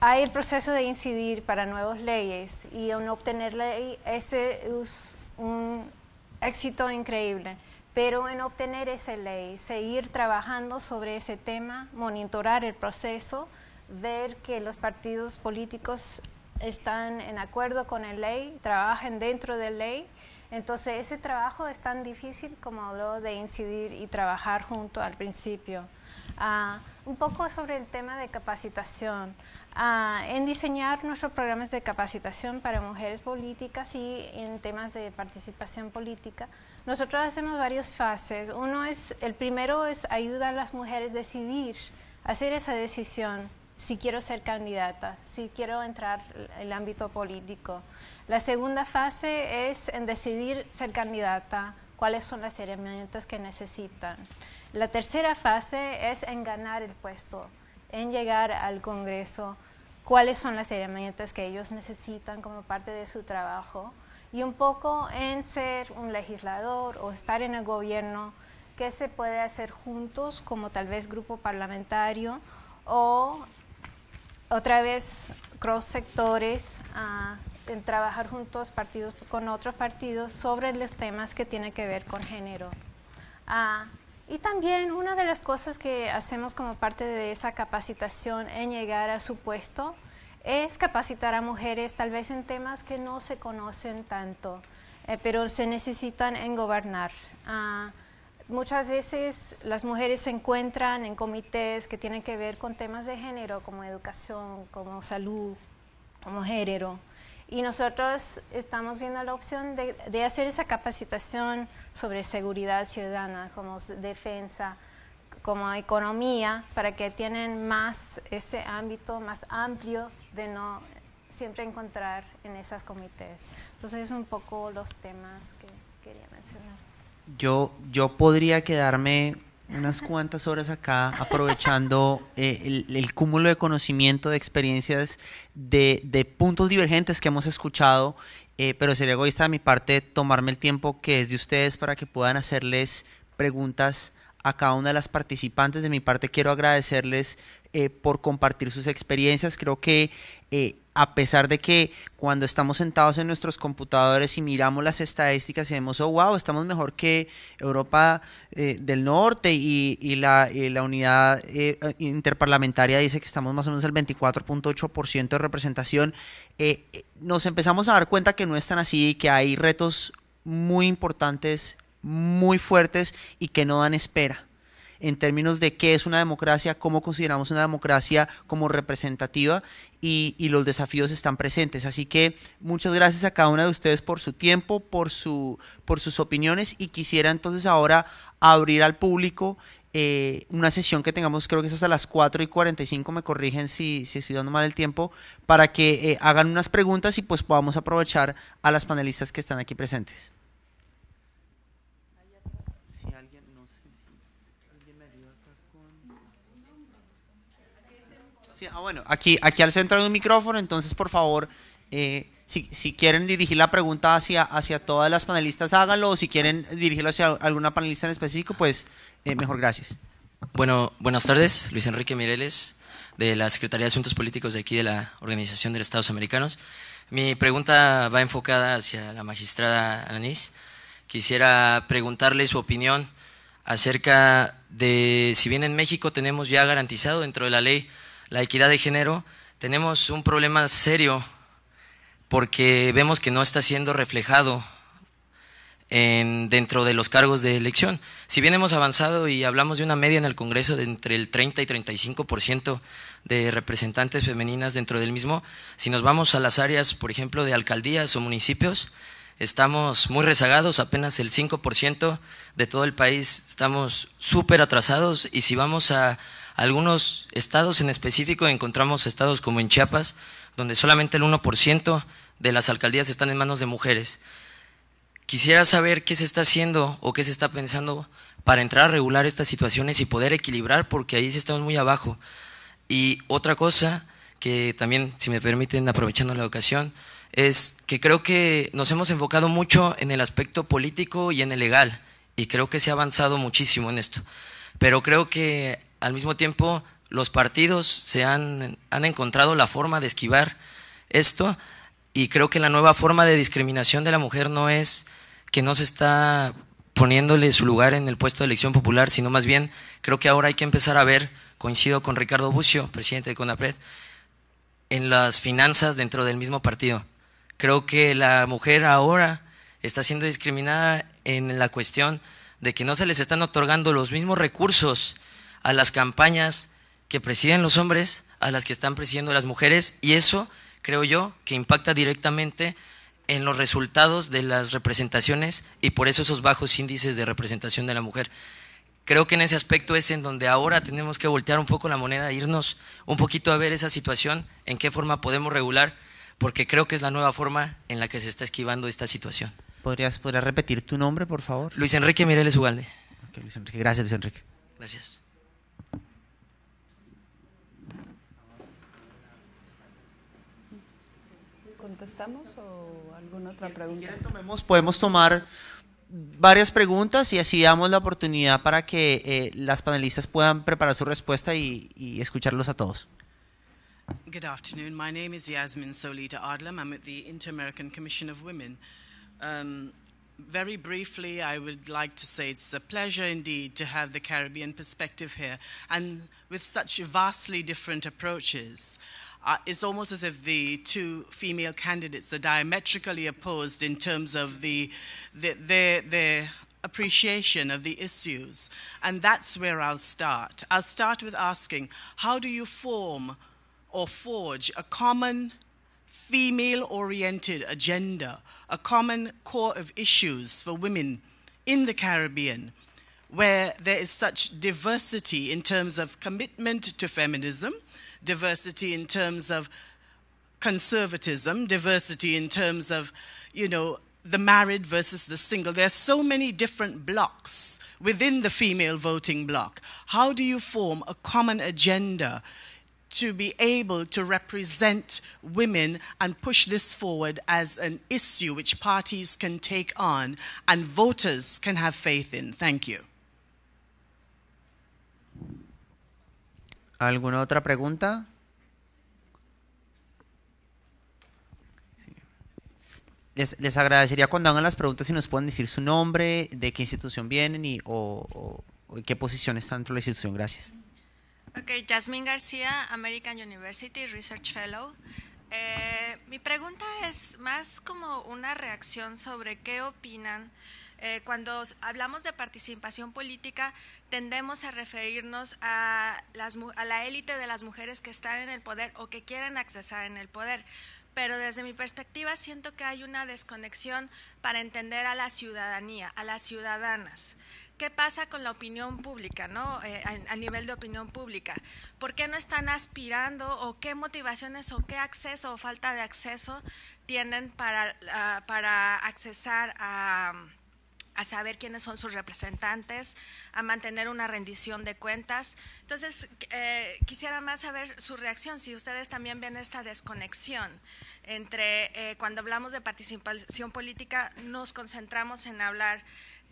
hay el proceso de incidir para nuevas leyes y en obtener ley, ese es un éxito increíble, pero en obtener esa ley, seguir trabajando sobre ese tema, monitorar el proceso, ver que los partidos políticos están en acuerdo con la ley, trabajen dentro de la ley entonces ese trabajo es tan difícil como habló de incidir y trabajar junto al principio. Ah, un poco sobre el tema de capacitación. Ah, en diseñar nuestros programas de capacitación para mujeres políticas y en temas de participación política, nosotros hacemos varias fases. Uno es, el primero es ayudar a las mujeres a decidir, hacer esa decisión si quiero ser candidata, si quiero entrar en el ámbito político. La segunda fase es en decidir ser candidata, cuáles son las herramientas que necesitan. La tercera fase es en ganar el puesto, en llegar al Congreso, cuáles son las herramientas que ellos necesitan como parte de su trabajo y un poco en ser un legislador o estar en el gobierno, qué se puede hacer juntos como tal vez grupo parlamentario o otra vez cross sectores, en trabajar juntos partidos con otros partidos sobre los temas que tienen que ver con género. y también una de las cosas que hacemos como parte de esa capacitación en llegar a su puesto es capacitar a mujeres tal vez en temas que no se conocen tanto, eh, pero se necesitan en gobernar muchas veces las mujeres se encuentran en comités que tienen que ver con temas de género, como educación, como salud, como género. Y nosotros estamos viendo la opción de, hacer esa capacitación sobre seguridad ciudadana, como defensa, como economía, para que tienen más ese ámbito más amplio de no siempre encontrar en esos comités. Entonces es un poco los temas que quería yo, yo podría quedarme unas cuantas horas acá aprovechando eh, el, cúmulo de conocimiento, de experiencias, de, puntos divergentes que hemos escuchado, eh, pero sería egoísta de mi parte tomarme el tiempo que es de ustedes para que puedan hacerles preguntas a cada una de las participantes. De mi parte quiero agradecerles eh, por compartir sus experiencias. Creo que a pesar de que cuando estamos sentados en nuestros computadores y miramos las estadísticas y vemos, oh, wow, estamos mejor que Europa eh, del Norte y, la, unidad eh, interparlamentaria dice que estamos más o menos al 24.8% de representación, eh, nos empezamos a dar cuenta que no es tan así y que hay retos muy importantes, muy fuertes y que no dan espera en términos de qué es una democracia, cómo consideramos una democracia como representativa y, los desafíos están presentes. Así que muchas gracias a cada una de ustedes por su tiempo, por, su, por sus opiniones y quisiera entonces ahora abrir al público eh, una sesión que tengamos, creo que es hasta las 4 y 45, me corrigen si, estoy dando mal el tiempo, para que eh, hagan unas preguntas y pues podamos aprovechar a las panelistas que están aquí presentes. Ah, bueno, aquí, aquí al centro de un micrófono, entonces por favor, eh, si, si, quieren dirigir la pregunta hacia, hacia todas las panelistas, hágalo, o si quieren dirigirlo hacia alguna panelista en específico, pues eh, mejor, gracias. Bueno, buenas tardes, Luis Enrique Mireles, de la Secretaría de Asuntos Políticos de aquí de la Organización de Estados Americanos. Mi pregunta va enfocada hacia la magistrada Anís. Quisiera preguntarle su opinión acerca de si bien en México tenemos ya garantizado dentro de la ley la equidad de género, tenemos un problema serio porque vemos que no está siendo reflejado dentro de los cargos de elección. Si bien hemos avanzado y hablamos de una media en el Congreso de entre el 30 y 35% de representantes femeninas dentro del mismo, si nos vamos a las áreas, por ejemplo, de alcaldías o municipios, estamos muy rezagados, apenas el 5% de todo el país estamos súper atrasados y si vamos a algunos estados en específico, encontramos estados como en Chiapas, donde solamente el 1% de las alcaldías están en manos de mujeres. Quisiera saber qué se está haciendo o qué se está pensando para entrar a regular estas situaciones y poder equilibrar, porque ahí sí estamos muy abajo. Y otra cosa que también, si me permiten, aprovechando la ocasión, es que creo que nos hemos enfocado mucho en el aspecto político y en el legal, y creo que se ha avanzado muchísimo en esto. Pero creo que al mismo tiempo los partidos se han, han encontrado la forma de esquivar esto y creo que la nueva forma de discriminación de la mujer no es que no se está poniéndole su lugar en el puesto de elección popular, sino más bien creo que ahora hay que empezar a ver, coincido con Ricardo Bucio, presidente de CONAPRED, en las finanzas dentro del mismo partido. Creo que la mujer ahora está siendo discriminada en la cuestión de que no se les están otorgando los mismos recursos a las campañas que presiden los hombres, a las que están presidiendo las mujeres, y eso creo yo que impacta directamente en los resultados de las representaciones y por eso esos bajos índices de representación de la mujer. Creo que en ese aspecto es en donde ahora tenemos que voltear un poco la moneda, e irnos un poquito a ver esa situación, en qué forma podemos regular, porque creo que es la nueva forma en la que se está esquivando esta situación. ¿Podrías, podrías repetir tu nombre, por favor? Luis Enrique Mireles Ugalde. Luis Enrique. Gracias, Luis Enrique. Gracias. contestamos o alguna otra pregunta? Si quieren, tomemos, podemos tomar varias preguntas y así damos la oportunidad para que eh, las panelistas puedan preparar su respuesta y, y escucharlos a todos. Good afternoon. My name is Yasmin Solita Adlam. I'm at the Inter American Commission of Women. Um, very briefly, I would like to say it's a pleasure indeed to have the Caribbean perspective here, and with such vastly different approaches. Uh, it's almost as if the two female candidates are diametrically opposed in terms of the, the, their, their appreciation of the issues. And that's where I'll start. I'll start with asking how do you form or forge a common female oriented agenda, a common core of issues for women in the Caribbean, where there is such diversity in terms of commitment to feminism, diversity in terms of conservatism, diversity in terms of, you know, the married versus the single. There are so many different blocks within the female voting bloc. How do you form a common agenda to be able to represent women and push this forward as an issue which parties can take on and voters can have faith in. Thank you. ¿Alguna otra pregunta? Les, les, agradecería cuando hagan las preguntas si nos pueden decir su nombre, de qué institución vienen y o, o, qué posición está dentro de la institución. Gracias. Ok, Jasmine García, American University Research Fellow. Eh, mi pregunta es más como una reacción sobre qué opinan. Eh, cuando hablamos de participación política, tendemos a referirnos a, a la élite de las mujeres que están en el poder o que quieren accesar en el poder pero desde mi perspectiva siento que hay una desconexión para entender a la ciudadanía, a las ciudadanas. ¿Qué pasa con la opinión pública, no? Eh, a, nivel de opinión pública. ¿Por qué no están aspirando o qué motivaciones o qué acceso o falta de acceso tienen para, ah, para accesar a saber quiénes son sus representantes, a mantener una rendición de cuentas. Entonces, eh, quisiera más saber su reacción, si ustedes también ven esta desconexión entre eh, cuando hablamos de participación política, nos concentramos en hablar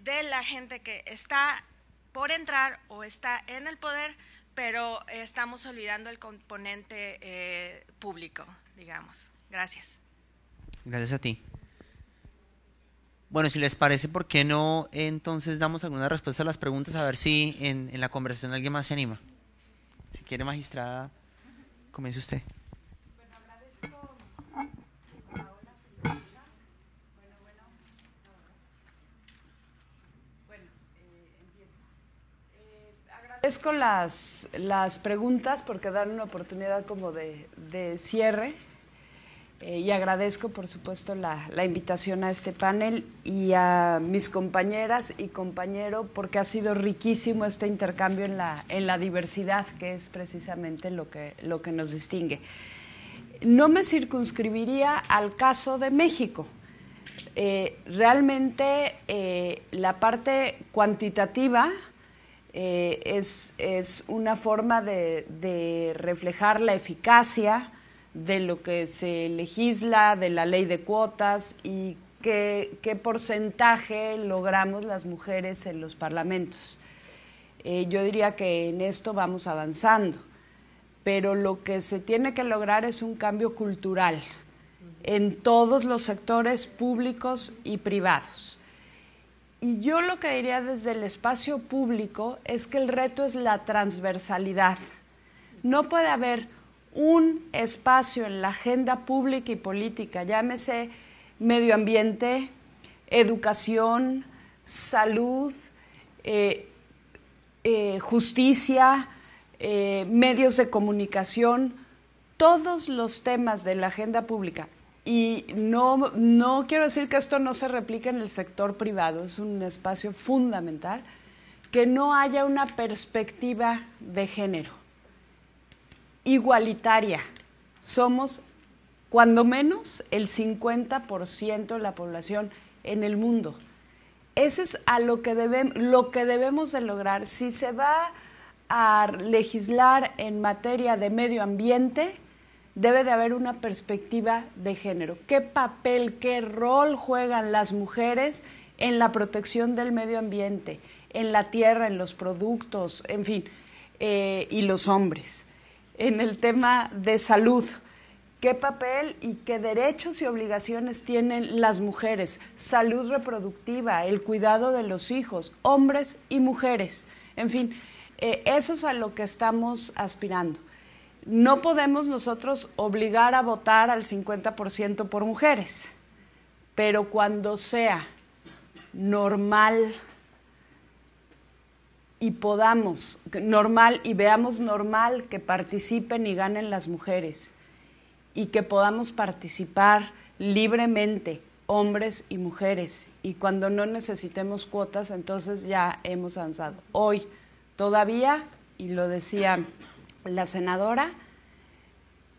de la gente que está por entrar o está en el poder, pero estamos olvidando el componente eh, público, digamos. Gracias. Gracias a ti. Bueno, si les parece, ¿por qué no entonces damos alguna respuesta a las preguntas? A ver si en, en la conversación alguien más se anima. Si quiere, magistrada, comience usted. agradezco las, las preguntas porque dan una oportunidad como de, de cierre. Eh, y agradezco, por supuesto, la, la, invitación a este panel y a mis compañeras y compañero, porque ha sido riquísimo este intercambio en la, en la diversidad, que es precisamente lo que, lo que nos distingue. No me circunscribiría al caso de México. Eh, realmente eh, la parte cuantitativa eh, es, una forma de, reflejar la eficacia de lo que se legisla, de la ley de cuotas y qué, porcentaje logramos las mujeres en los parlamentos. Eh, yo diría que en esto vamos avanzando, pero lo que se tiene que lograr es un cambio cultural en todos los sectores públicos y privados. Y yo lo que diría desde el espacio público es que el reto es la transversalidad. No puede haber un espacio en la agenda pública y política, llámese medio ambiente, educación, salud, eh, eh, justicia, eh, medios de comunicación, todos los temas de la agenda pública y no, no quiero decir que esto no se replique en el sector privado, es un espacio fundamental que no haya una perspectiva de género igualitaria. Somos cuando menos el 50% de la población en el mundo. Ese es a lo que, debemos, lo que debemos de lograr. Si se va a legislar en materia de medio ambiente, debe de haber una perspectiva de género. ¿Qué papel, qué rol juegan las mujeres en la protección del medio ambiente, en la tierra, en los productos, en fin, eh, y los hombres? En el tema de salud, ¿qué papel y qué derechos y obligaciones tienen las mujeres? Salud reproductiva, el cuidado de los hijos, hombres y mujeres, en fin, eh, eso es a lo que estamos aspirando no podemos nosotros obligar a votar al 50% por mujeres, pero cuando sea normal y podamos, normal y veamos normal que participen y ganen las mujeres y que podamos participar libremente hombres y mujeres y cuando no necesitemos cuotas entonces ya hemos avanzado. Hoy todavía, y lo decía la senadora,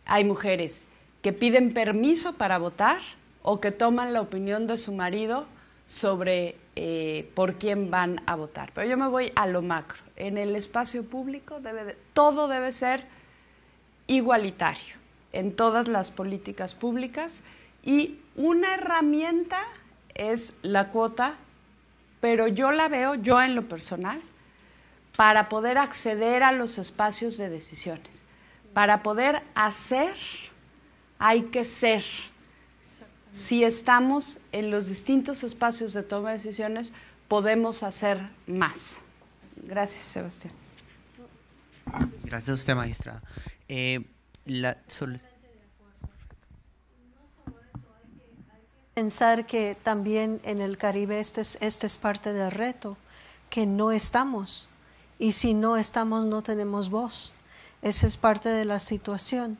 hay mujeres que piden permiso para votar o que toman la opinión de su marido sobre eh, por quién van a votar. Pero yo me voy a lo macro. En el espacio público todo debe ser igualitario en todas las políticas públicas y una herramienta es la cuota, pero yo la veo, yo en lo personal, para poder acceder a los espacios de decisiones. Para poder hacer, hay que ser. Si estamos en los distintos espacios de toma de decisiones, podemos hacer más. Gracias, Sebastián. Gracias a usted, maestra. Eh, pensar que también en el Caribe este es este parte del reto, que no estamos y si no estamos, no tenemos voz. Esa es parte de la situación.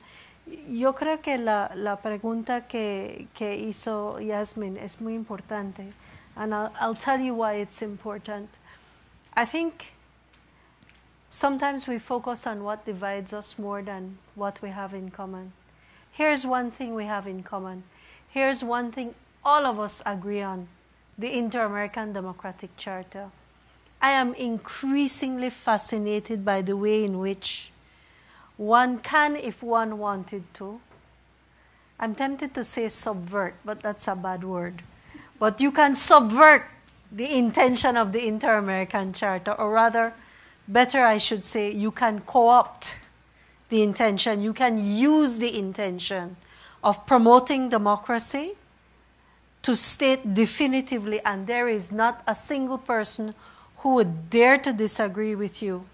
Yo creo que la, la pregunta que, que hizo Yasmin es muy importante. And I'll, I'll tell you why it's important. I think sometimes we focus on what divides us more than what we have in common. Here's one thing we have in common. Here's one thing all of us agree on the Inter American Democratic Charter. I am increasingly fascinated by the way in which one can, if one wanted to, I'm tempted to say subvert, but that's a bad word. But you can subvert the intention of the Inter American Charter, or rather, better I should say, you can co opt the intention, you can use the intention of promoting democracy to state definitively, and there is not a single person who would dare to disagree with you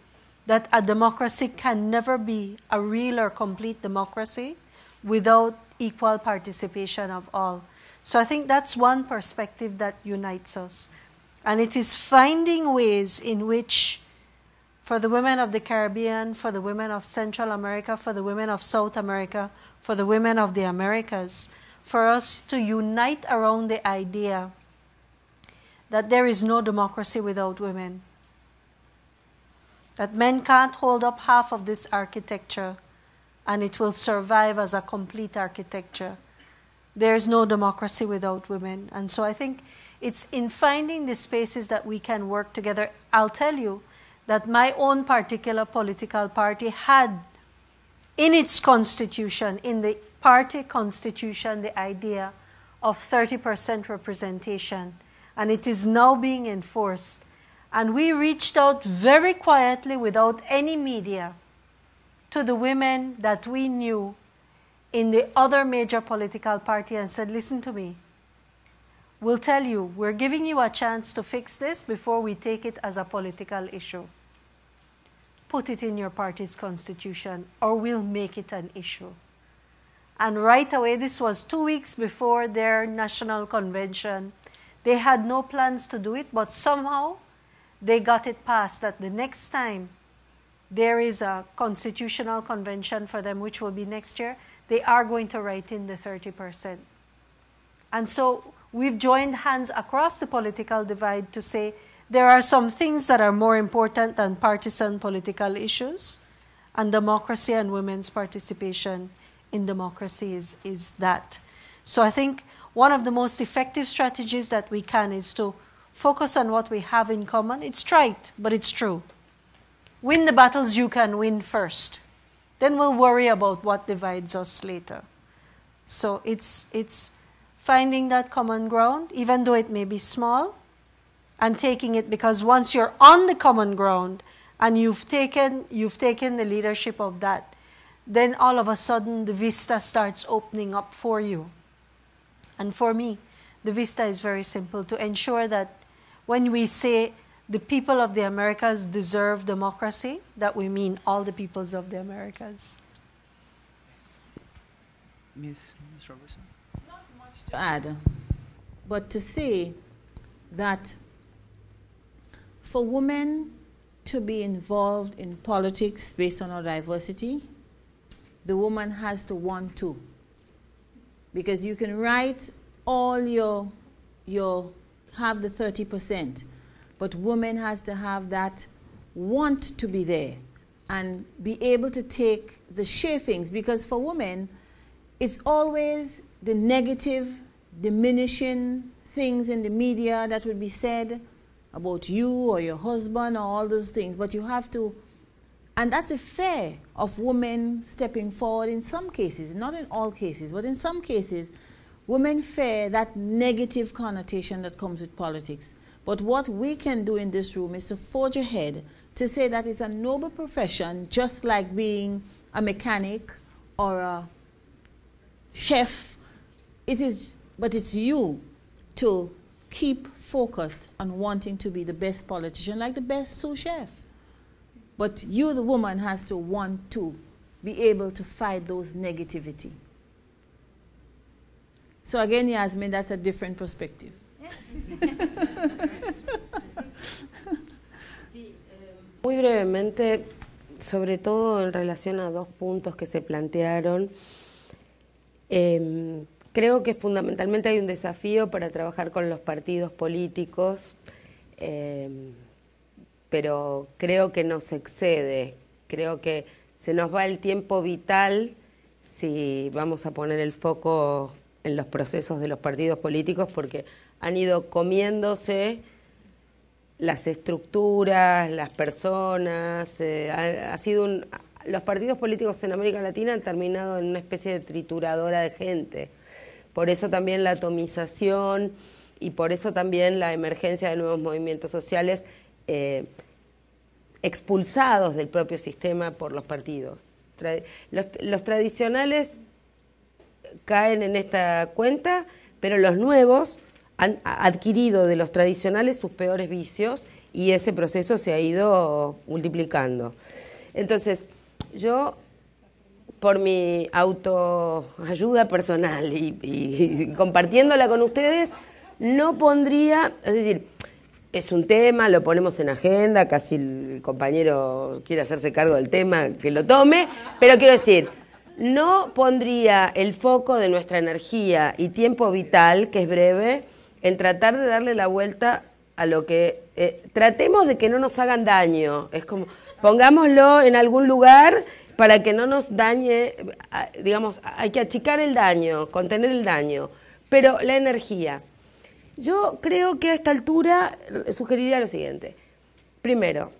that a democracy can never be a real or complete democracy without equal participation of all. So I think that's one perspective that unites us. And it is finding ways in which, for the women of the Caribbean, for the women of Central America, for the women of South America, for the women of the Americas, for us to unite around the idea that there is no democracy without women, that men can't hold up half of this architecture and it will survive as a complete architecture. There is no democracy without women. And so I think it's in finding the spaces that we can work together. I'll tell you that my own particular political party had in its constitution, in the party constitution, the idea of 30% representation and it is now being enforced. And we reached out very quietly without any media to the women that we knew in the other major political party and said, Listen to me. We'll tell you, we're giving you a chance to fix this before we take it as a political issue. Put it in your party's constitution, or we'll make it an issue. And right away, this was two weeks before their national convention they had no plans to do it, but somehow they got it passed that the next time there is a constitutional convention for them, which will be next year, they are going to write in the 30%. And so we've joined hands across the political divide to say there are some things that are more important than partisan political issues, and democracy and women's participation in democracy is, is that. So I think one of the most effective strategies that we can is to focus on what we have in common. It's trite, but it's true. Win the battles you can win first. Then we'll worry about what divides us later. So it's, it's finding that common ground, even though it may be small, and taking it because once you're on the common ground and you've taken, you've taken the leadership of that, then all of a sudden the vista starts opening up for you. And for me, the vista is very simple to ensure that when we say the people of the Americas deserve democracy, that we mean all the peoples of the Americas. Ms. Ms. Robertson? Not much to add, but to say that for women to be involved in politics based on our diversity, the woman has to want to because you can write all your, your have the 30%, but woman has to have that want to be there and be able to take the chafings because for women, it's always the negative, diminishing things in the media that would be said about you or your husband or all those things. But you have to and that's a fear of women stepping forward in some cases, not in all cases, but in some cases, women fear that negative connotation that comes with politics. But what we can do in this room is to forge ahead to say that it's a noble profession, just like being a mechanic or a chef. It is, but it's you to keep focused on wanting to be the best politician, like the best sous chef. But you, the woman, has to want to be able to fight those negativity. So again, Yasmin, that's a different perspective. Muy brevemente, sobre todo en relación a dos puntos que se plantearon, eh, creo que fundamentalmente hay un desafío para trabajar con los partidos políticos. Eh, pero creo que nos excede, creo que se nos va el tiempo vital si vamos a poner el foco en los procesos de los partidos políticos porque han ido comiéndose las estructuras, las personas, eh, ha, sido un, los partidos políticos en América Latina han terminado en una especie de trituradora de gente. Por eso también la atomización y por eso también la emergencia de nuevos movimientos sociales eh, expulsados del propio sistema por los partidos. Los, tradicionales caen en esta cuenta, pero los nuevos han adquirido de los tradicionales sus peores vicios y ese proceso se ha ido multiplicando. Entonces, yo, por mi autoayuda personal y compartiéndola con ustedes, no pondría, es decir, es un tema, lo ponemos en agenda, casi el compañero quiere hacerse cargo del tema, que lo tome, pero quiero decir, no pondría el foco de nuestra energía y tiempo vital, que es breve, en tratar de darle la vuelta a lo que... Eh, tratemos de que no nos hagan daño, es como, pongámoslo en algún lugar para que no nos dañe, eh, digamos, hay que achicar el daño, contener el daño, pero la energía. Yo creo que a esta altura eh, sugeriría lo siguiente. Primero,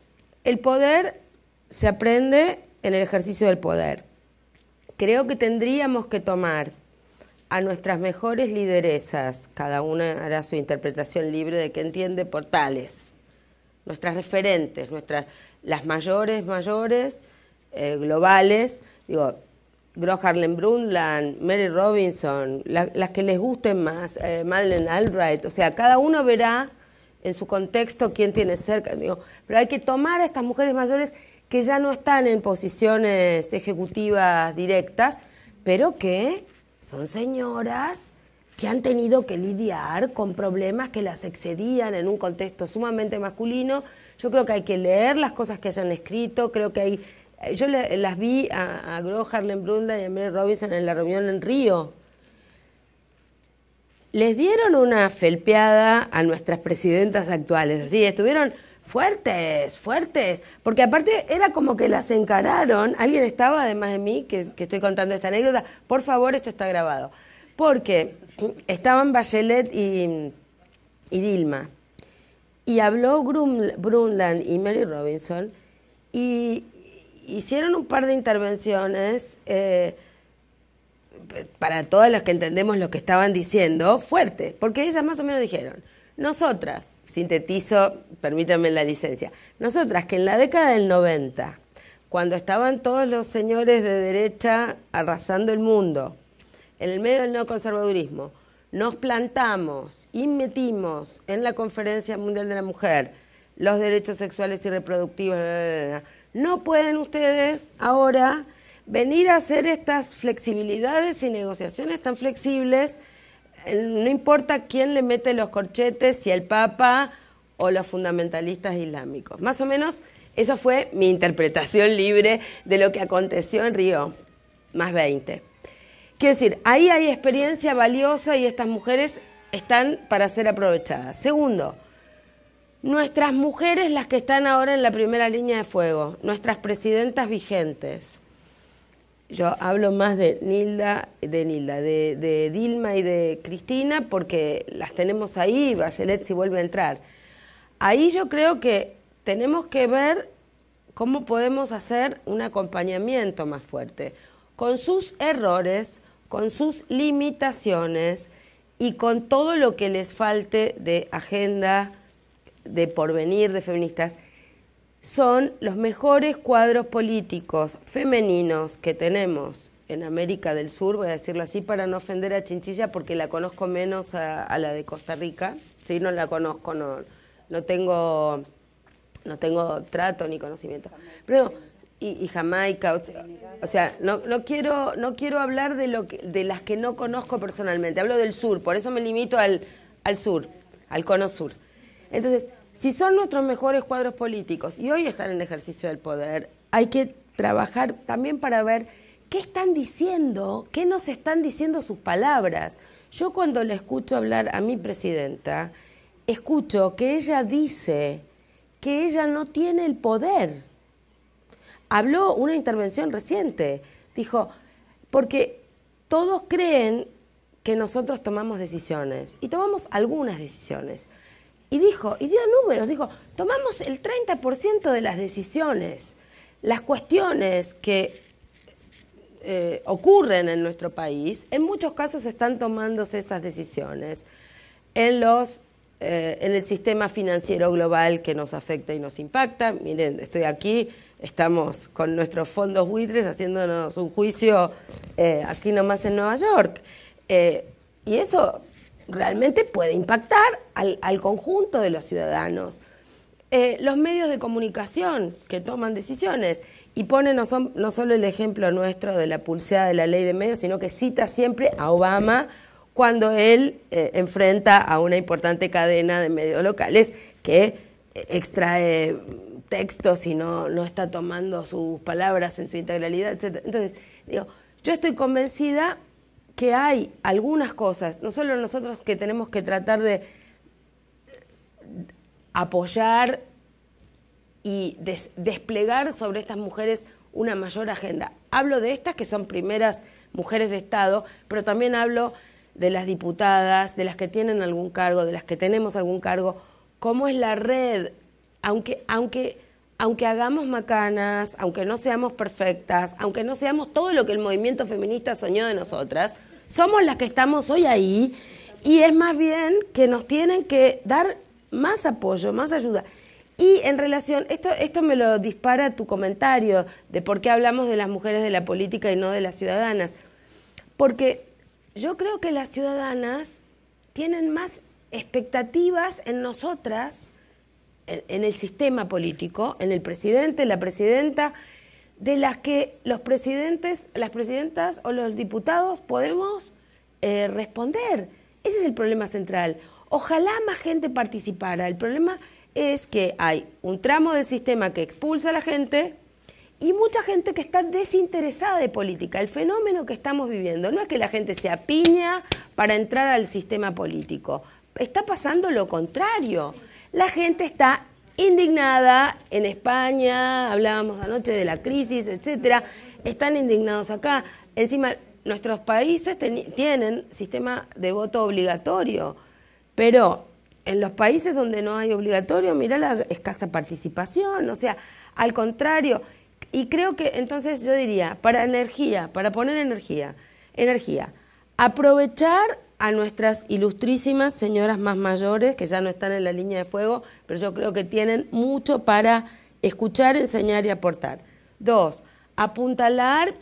el poder se aprende en el ejercicio del poder. Creo que tendríamos que tomar a nuestras mejores lideresas, cada una hará su interpretación libre de qué entiende por tales, nuestras referentes, nuestras, las mayores, mayores, eh, globales, digo, Gro Harlem Brundtland, Mary Robinson, las que les gusten más, eh, Madeleine Albright, o sea, cada uno verá en su contexto quién tiene cerca, pero hay que tomar a estas mujeres mayores que ya no están en posiciones ejecutivas directas, pero que son señoras que han tenido que lidiar con problemas que las excedían en un contexto sumamente masculino. Yo creo que hay que leer las cosas que hayan escrito, creo que hay eh, yo las vi a, Gro Harlem Brundtland y a Mary Robinson en la reunión en Río. Les dieron una felpeada a nuestras presidentas actuales, así, estuvieron fuertes, fuertes, porque aparte era como que las encararon, alguien estaba además de mí que, estoy contando esta anécdota, por favor, esto está grabado, porque estaban Bachelet y, Dilma, y habló Brundtland y Mary Robinson, y hicieron un par de intervenciones eh, para todos los que entendemos lo que estaban diciendo, fuertes, porque ellas más o menos dijeron, nosotras, sintetizo, permítanme la licencia, nosotras que en la década del 90, cuando estaban todos los señores de derecha arrasando el mundo, en el medio del neoconservadurismo, nos plantamos y metimos en la Conferencia Mundial de la Mujer los derechos sexuales y reproductivos, no pueden ustedes ahora venir a hacer estas flexibilidades y negociaciones tan flexibles, eh, no importa quién le mete los corchetes, si el Papa o los fundamentalistas islámicos. Más o menos esa fue mi interpretación libre de lo que aconteció en Río, más 20. Quiero decir, ahí hay experiencia valiosa y estas mujeres están para ser aprovechadas. Segundo, nuestras mujeres las que están ahora en la primera línea de fuego, nuestras presidentas vigentes. Yo hablo más de Nilda, de Nilda, de, Dilma y de Cristina porque las tenemos ahí, Bachelet si vuelve a entrar. Ahí yo creo que tenemos que ver cómo podemos hacer un acompañamiento más fuerte, con sus errores, con sus limitaciones y con todo lo que les falte de agenda de porvenir de feministas, son los mejores cuadros políticos femeninos que tenemos en América del Sur, voy a decirlo así, para no ofender a Chinchilla, porque la conozco menos a, la de Costa Rica. Sí, no la conozco, no, no tengo no tengo trato ni conocimiento. Pero y, y Jamaica, o sea, no, no, quiero no quiero hablar de lo que, de las que no conozco personalmente. Hablo del sur, por eso me limito al al sur, al cono sur. Entonces, si son nuestros mejores cuadros políticos y hoy están en ejercicio del poder, hay que trabajar también para ver qué están diciendo, qué nos están diciendo sus palabras. Yo cuando le escucho hablar a mi presidenta, escucho que ella dice que ella no tiene el poder. Habló una intervención reciente, dijo, porque todos creen que nosotros tomamos decisiones y tomamos algunas decisiones. Y dijo, y dio números, dijo, tomamos el 30% de las decisiones, las cuestiones que eh, ocurren en nuestro país, en muchos casos están tomándose esas decisiones en los eh, en el sistema financiero global que nos afecta y nos impacta. Miren, estoy aquí, estamos con nuestros fondos buitres haciéndonos un juicio eh, aquí nomás en Nueva York. y eso realmente puede impactar al, al conjunto de los ciudadanos. Eh, los medios de comunicación que toman decisiones y pone no, solo el ejemplo nuestro de la pulseada de la ley de medios, sino que cita siempre a Obama cuando él eh, enfrenta a una importante cadena de medios locales que eh, extrae textos y no, no está tomando sus palabras en su integralidad, etc. Entonces, digo, yo estoy convencida que hay algunas cosas, no solo nosotros que tenemos que tratar de apoyar y desplegar sobre estas mujeres una mayor agenda. Hablo de estas que son primeras mujeres de Estado, pero también hablo de las diputadas, de las que tienen algún cargo, de las que tenemos algún cargo, cómo es la red, aunque, aunque aunque hagamos macanas, aunque no seamos perfectas, aunque no seamos todo lo que el movimiento feminista soñó de nosotras, somos las que estamos hoy ahí y es más bien que nos tienen que dar más apoyo, más ayuda. Y en relación, esto, esto me lo dispara tu comentario de por qué hablamos de las mujeres de la política y no de las ciudadanas. Porque yo creo que las ciudadanas tienen más expectativas en nosotras en, el sistema político, en el presidente, en la presidenta, de las que los presidentes, las presidentas o los diputados podemos eh, responder. Ese es el problema central. Ojalá más gente participara. El problema es que hay un tramo del sistema que expulsa a la gente y mucha gente que está desinteresada de política. El fenómeno que estamos viviendo no es que la gente se apiña para entrar al sistema político. Está pasando lo contrario. La gente está indignada en España, hablábamos anoche de la crisis, etcétera, están indignados acá. Encima, nuestros países tienen sistema de voto obligatorio, pero en los países donde no hay obligatorio, mira la escasa participación, o sea, al contrario. Y creo que entonces yo diría, para energía, para poner energía, energía, aprovechar a nuestras ilustrísimas señoras más mayores, que ya no están en la línea de fuego, pero yo creo que tienen mucho para escuchar, enseñar y aportar. Dos, apuntalar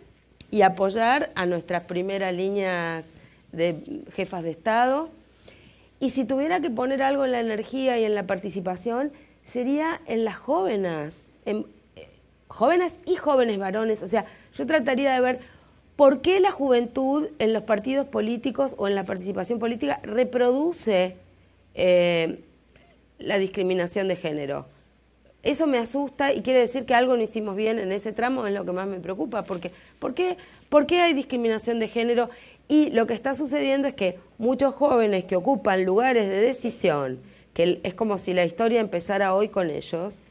y apoyar a nuestras primeras líneas de jefas de Estado. Y si tuviera que poner algo en la energía y en la participación, sería en las jóvenes, en eh, jóvenes y jóvenes varones. O sea, yo trataría de ver ¿Por qué la juventud en los partidos políticos o en la participación política reproduce eh, la discriminación de género? Eso me asusta y quiere decir que algo no hicimos bien en ese tramo, es lo que más me preocupa, porque ¿por qué, ¿por qué hay discriminación de género? Y lo que está sucediendo es que muchos jóvenes que ocupan lugares de decisión, que es como si la historia empezara hoy con ellos,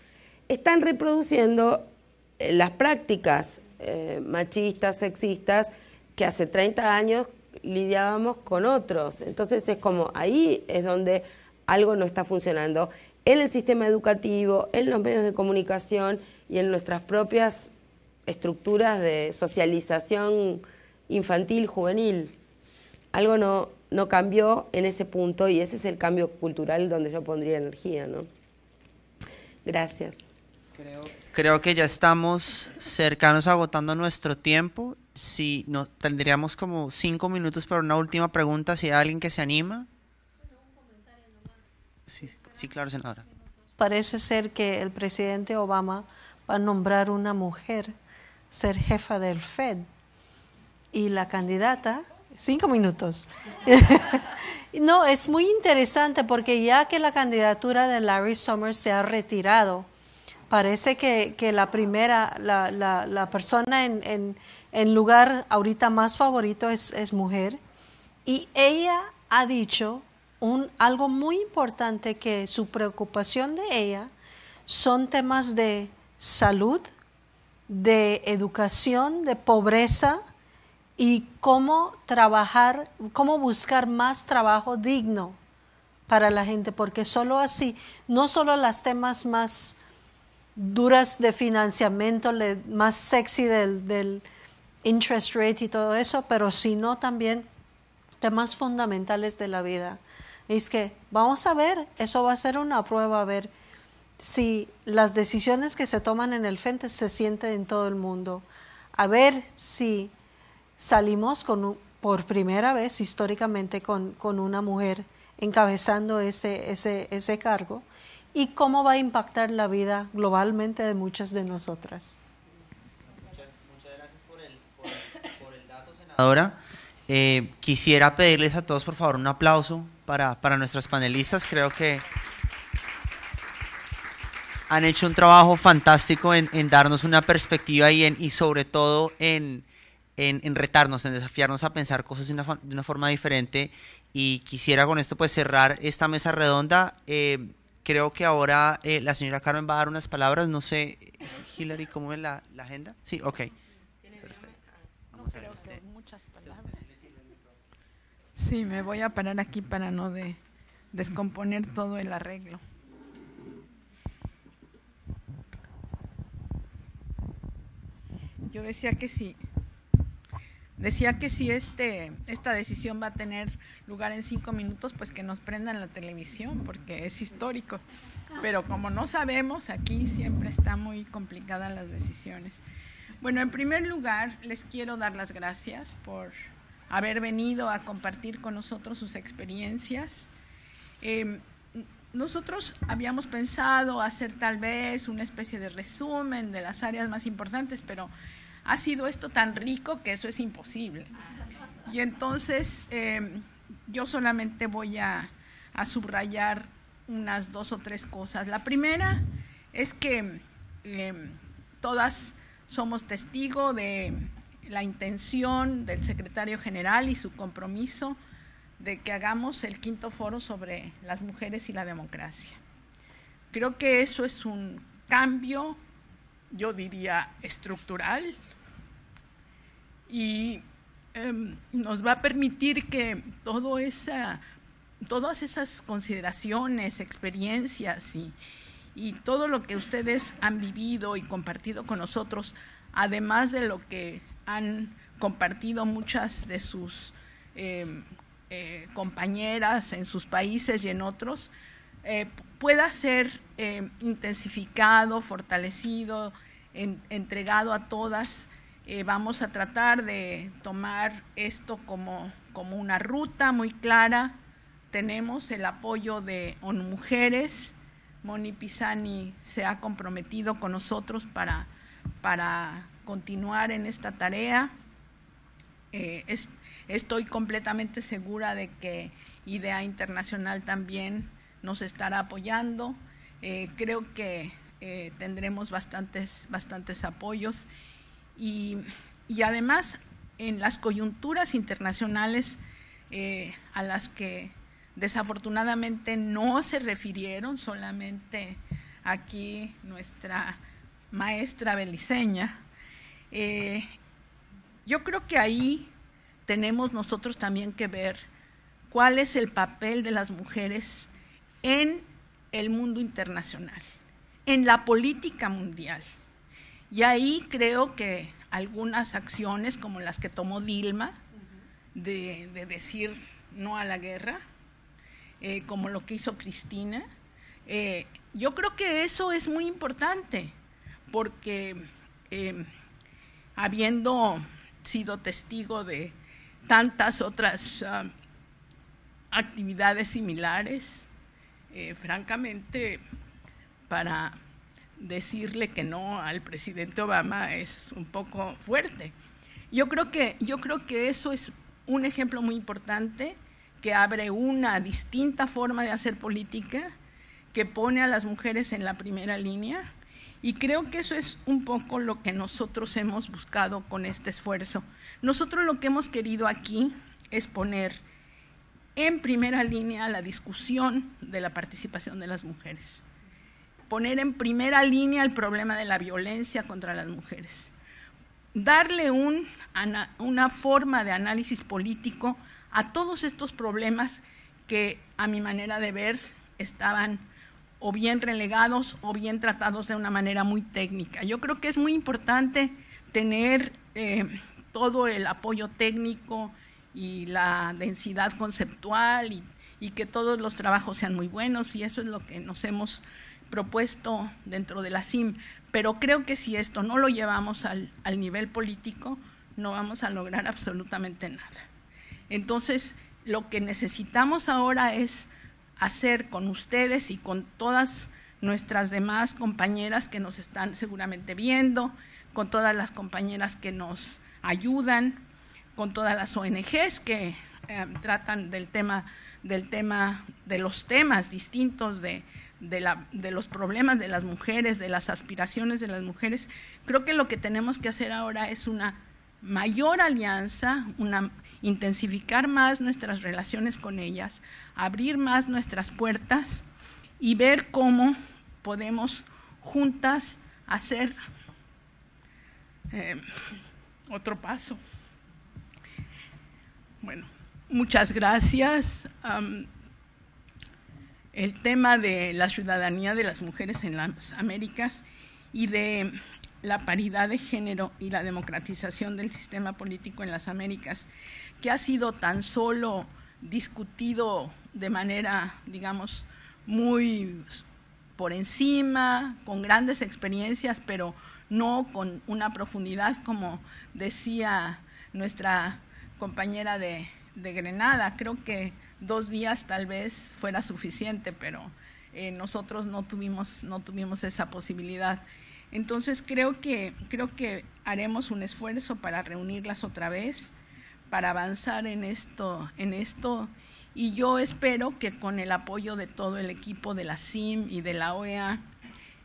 están reproduciendo eh, las prácticas eh, machistas, sexistas, que hace 30 años lidiábamos con otros. Entonces es como ahí es donde algo no está funcionando en el sistema educativo, en los medios de comunicación y en nuestras propias estructuras de socialización infantil, juvenil. Algo no, no cambió en ese punto y ese es el cambio cultural donde yo pondría energía, ¿no? Gracias creo que ya estamos cercanos agotando nuestro tiempo. Si no, tendríamos como cinco minutos para una última pregunta, si hay alguien que se anima. Sí, sí, claro, senadora. Parece ser que el presidente Obama va a nombrar una mujer ser jefa del Fed y la candidata cinco minutos. no, es muy interesante porque ya que la candidatura de Larry Summers se ha retirado, Parece que, que la primera, la, la, persona en, en, en, lugar ahorita más favorito es, es mujer. Y ella ha dicho un, algo muy importante que su preocupación de ella son temas de salud, de educación, de pobreza y cómo trabajar, cómo buscar más trabajo digno para la gente, porque solo así, no solo los temas más duras de financiamiento, más sexy del, del interest rate y todo eso, pero sino también temas fundamentales de la vida. Es que vamos a ver, eso va a ser una prueba, a ver si las decisiones que se toman en el frente se sienten en todo el mundo, a ver si salimos con, por primera vez históricamente con, con una mujer encabezando ese, ese, ese cargo y cómo va a impactar la vida globalmente de muchas de nosotras. Muchas, gracias por el, dato, senadora. Eh, quisiera pedirles a todos, por favor, un aplauso para, para nuestras panelistas. Creo que han hecho un trabajo fantástico en, darnos una perspectiva y, en, y sobre todo en, retarnos, en desafiarnos a pensar cosas de una, de una, forma diferente. Y quisiera con esto pues cerrar esta mesa redonda. Eh, creo que ahora eh, la señora Carmen va a dar unas palabras. No sé, Hillary, ¿cómo es la, agenda? Sí, ok. Perfecto. Este. Sí, me voy a parar aquí para no de descomponer todo el arreglo. Yo decía que sí. Decía que si este, esta decisión va a tener lugar en cinco minutos, pues que nos prendan la televisión, porque es histórico. Ah, pero pues como no sabemos, aquí siempre están muy complicadas las decisiones. Bueno, en primer lugar, les quiero dar las gracias por haber venido a compartir con nosotros sus experiencias. Em, nosotros habíamos pensado hacer tal vez una especie de resumen de las áreas más importantes, pero ha sido esto tan rico que eso es imposible. Y entonces em, yo solamente voy a, subrayar unas dos o tres cosas. La primera es que em, todas somos testigo de la intención del secretario general y su compromiso de que hagamos el quinto foro sobre las mujeres y la democracia. Creo que eso es un cambio, yo diría, estructural, y em, nos va a permitir que todo esa, todas esas consideraciones, experiencias y, todo lo que ustedes han vivido y compartido con nosotros, además de lo que han compartido muchas de sus em, eh, compañeras en sus países y en otros, eh, pueda ser em, intensificado, fortalecido, entregado a todas eh, vamos a tratar de tomar esto como, una ruta muy clara. Tenemos el apoyo de ONU Mujeres. Moni Pisani se ha comprometido con nosotros para, continuar en esta tarea. Eh, estoy completamente segura de que Idea Internacional también nos estará apoyando. Eh, creo que tendremos bastantes apoyos y, además en las coyunturas internacionales eh, a las que desafortunadamente no se refirieron, solamente aquí nuestra maestra beliceña. Eh, yo creo que ahí tenemos nosotros también que ver cuál es el papel de las mujeres en el mundo internacional, en la política mundial. Y ahí creo que algunas acciones como las que tomó Dilma, de, decir no a la guerra, eh, como lo que hizo Cristina, eh, yo creo que eso es muy importante, porque eh, habiendo sido testigo de tantas otras ah, actividades similares, francamente, para decirle que no al presidente Obama es un poco fuerte. Yo creo que, yo creo que eso es un ejemplo muy importante que abre una distinta forma de hacer política, que pone a las mujeres en la primera línea. Y creo que eso es un poco lo que nosotros hemos buscado con este esfuerzo. Nosotros lo que hemos querido aquí es poner en primera línea la discusión de la participación de las mujeres poner en primera línea el problema de la violencia contra las mujeres, darle una forma de análisis político a todos estos problemas que a mi manera de ver estaban o bien relegados o bien tratados de una manera muy técnica. Yo creo que es muy importante tener eh, todo el apoyo técnico y la densidad conceptual y que todos los trabajos sean muy buenos y eso es lo que nos hemos propuesto dentro de la CIM, pero creo que si esto no lo llevamos al, nivel político, no vamos a lograr absolutamente nada. Entonces, lo que necesitamos ahora es hacer con ustedes y con todas nuestras demás compañeras que nos están seguramente viendo, con todas las compañeras que nos ayudan, con todas las ONGs que eh, tratan del tema, del tema, de los temas distintos de, de, los problemas de las mujeres, de las aspiraciones de las mujeres, creo que lo que tenemos que hacer ahora es una mayor alianza, intensificar más nuestras relaciones con ellas, abrir más nuestras puertas y ver cómo podemos juntas hacer eh, otro paso. Bueno, muchas gracias el tema de la ciudadanía de las mujeres en las Américas y de la paridad de género y la democratización del sistema político en las Américas, que ha sido tan solo discutido de manera, digamos, muy por encima, con grandes experiencias, pero no con una profundidad, como decía nuestra compañera de, de Grenada. Creo que dos días tal vez fuera suficiente, pero eh, nosotros no tuvimos, no tuvimos esa posibilidad. Entonces creo que, creo que haremos un esfuerzo para reunirlas otra vez, para avanzar en esto, en esto. Y yo espero que con el apoyo de todo el equipo de la CIM y de la OEA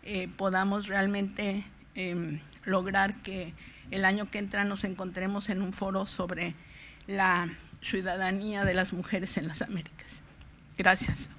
eh, podamos realmente em, lograr que el año que entra nos encontremos en un foro sobre la ciudadanía de las mujeres en las Américas. Gracias.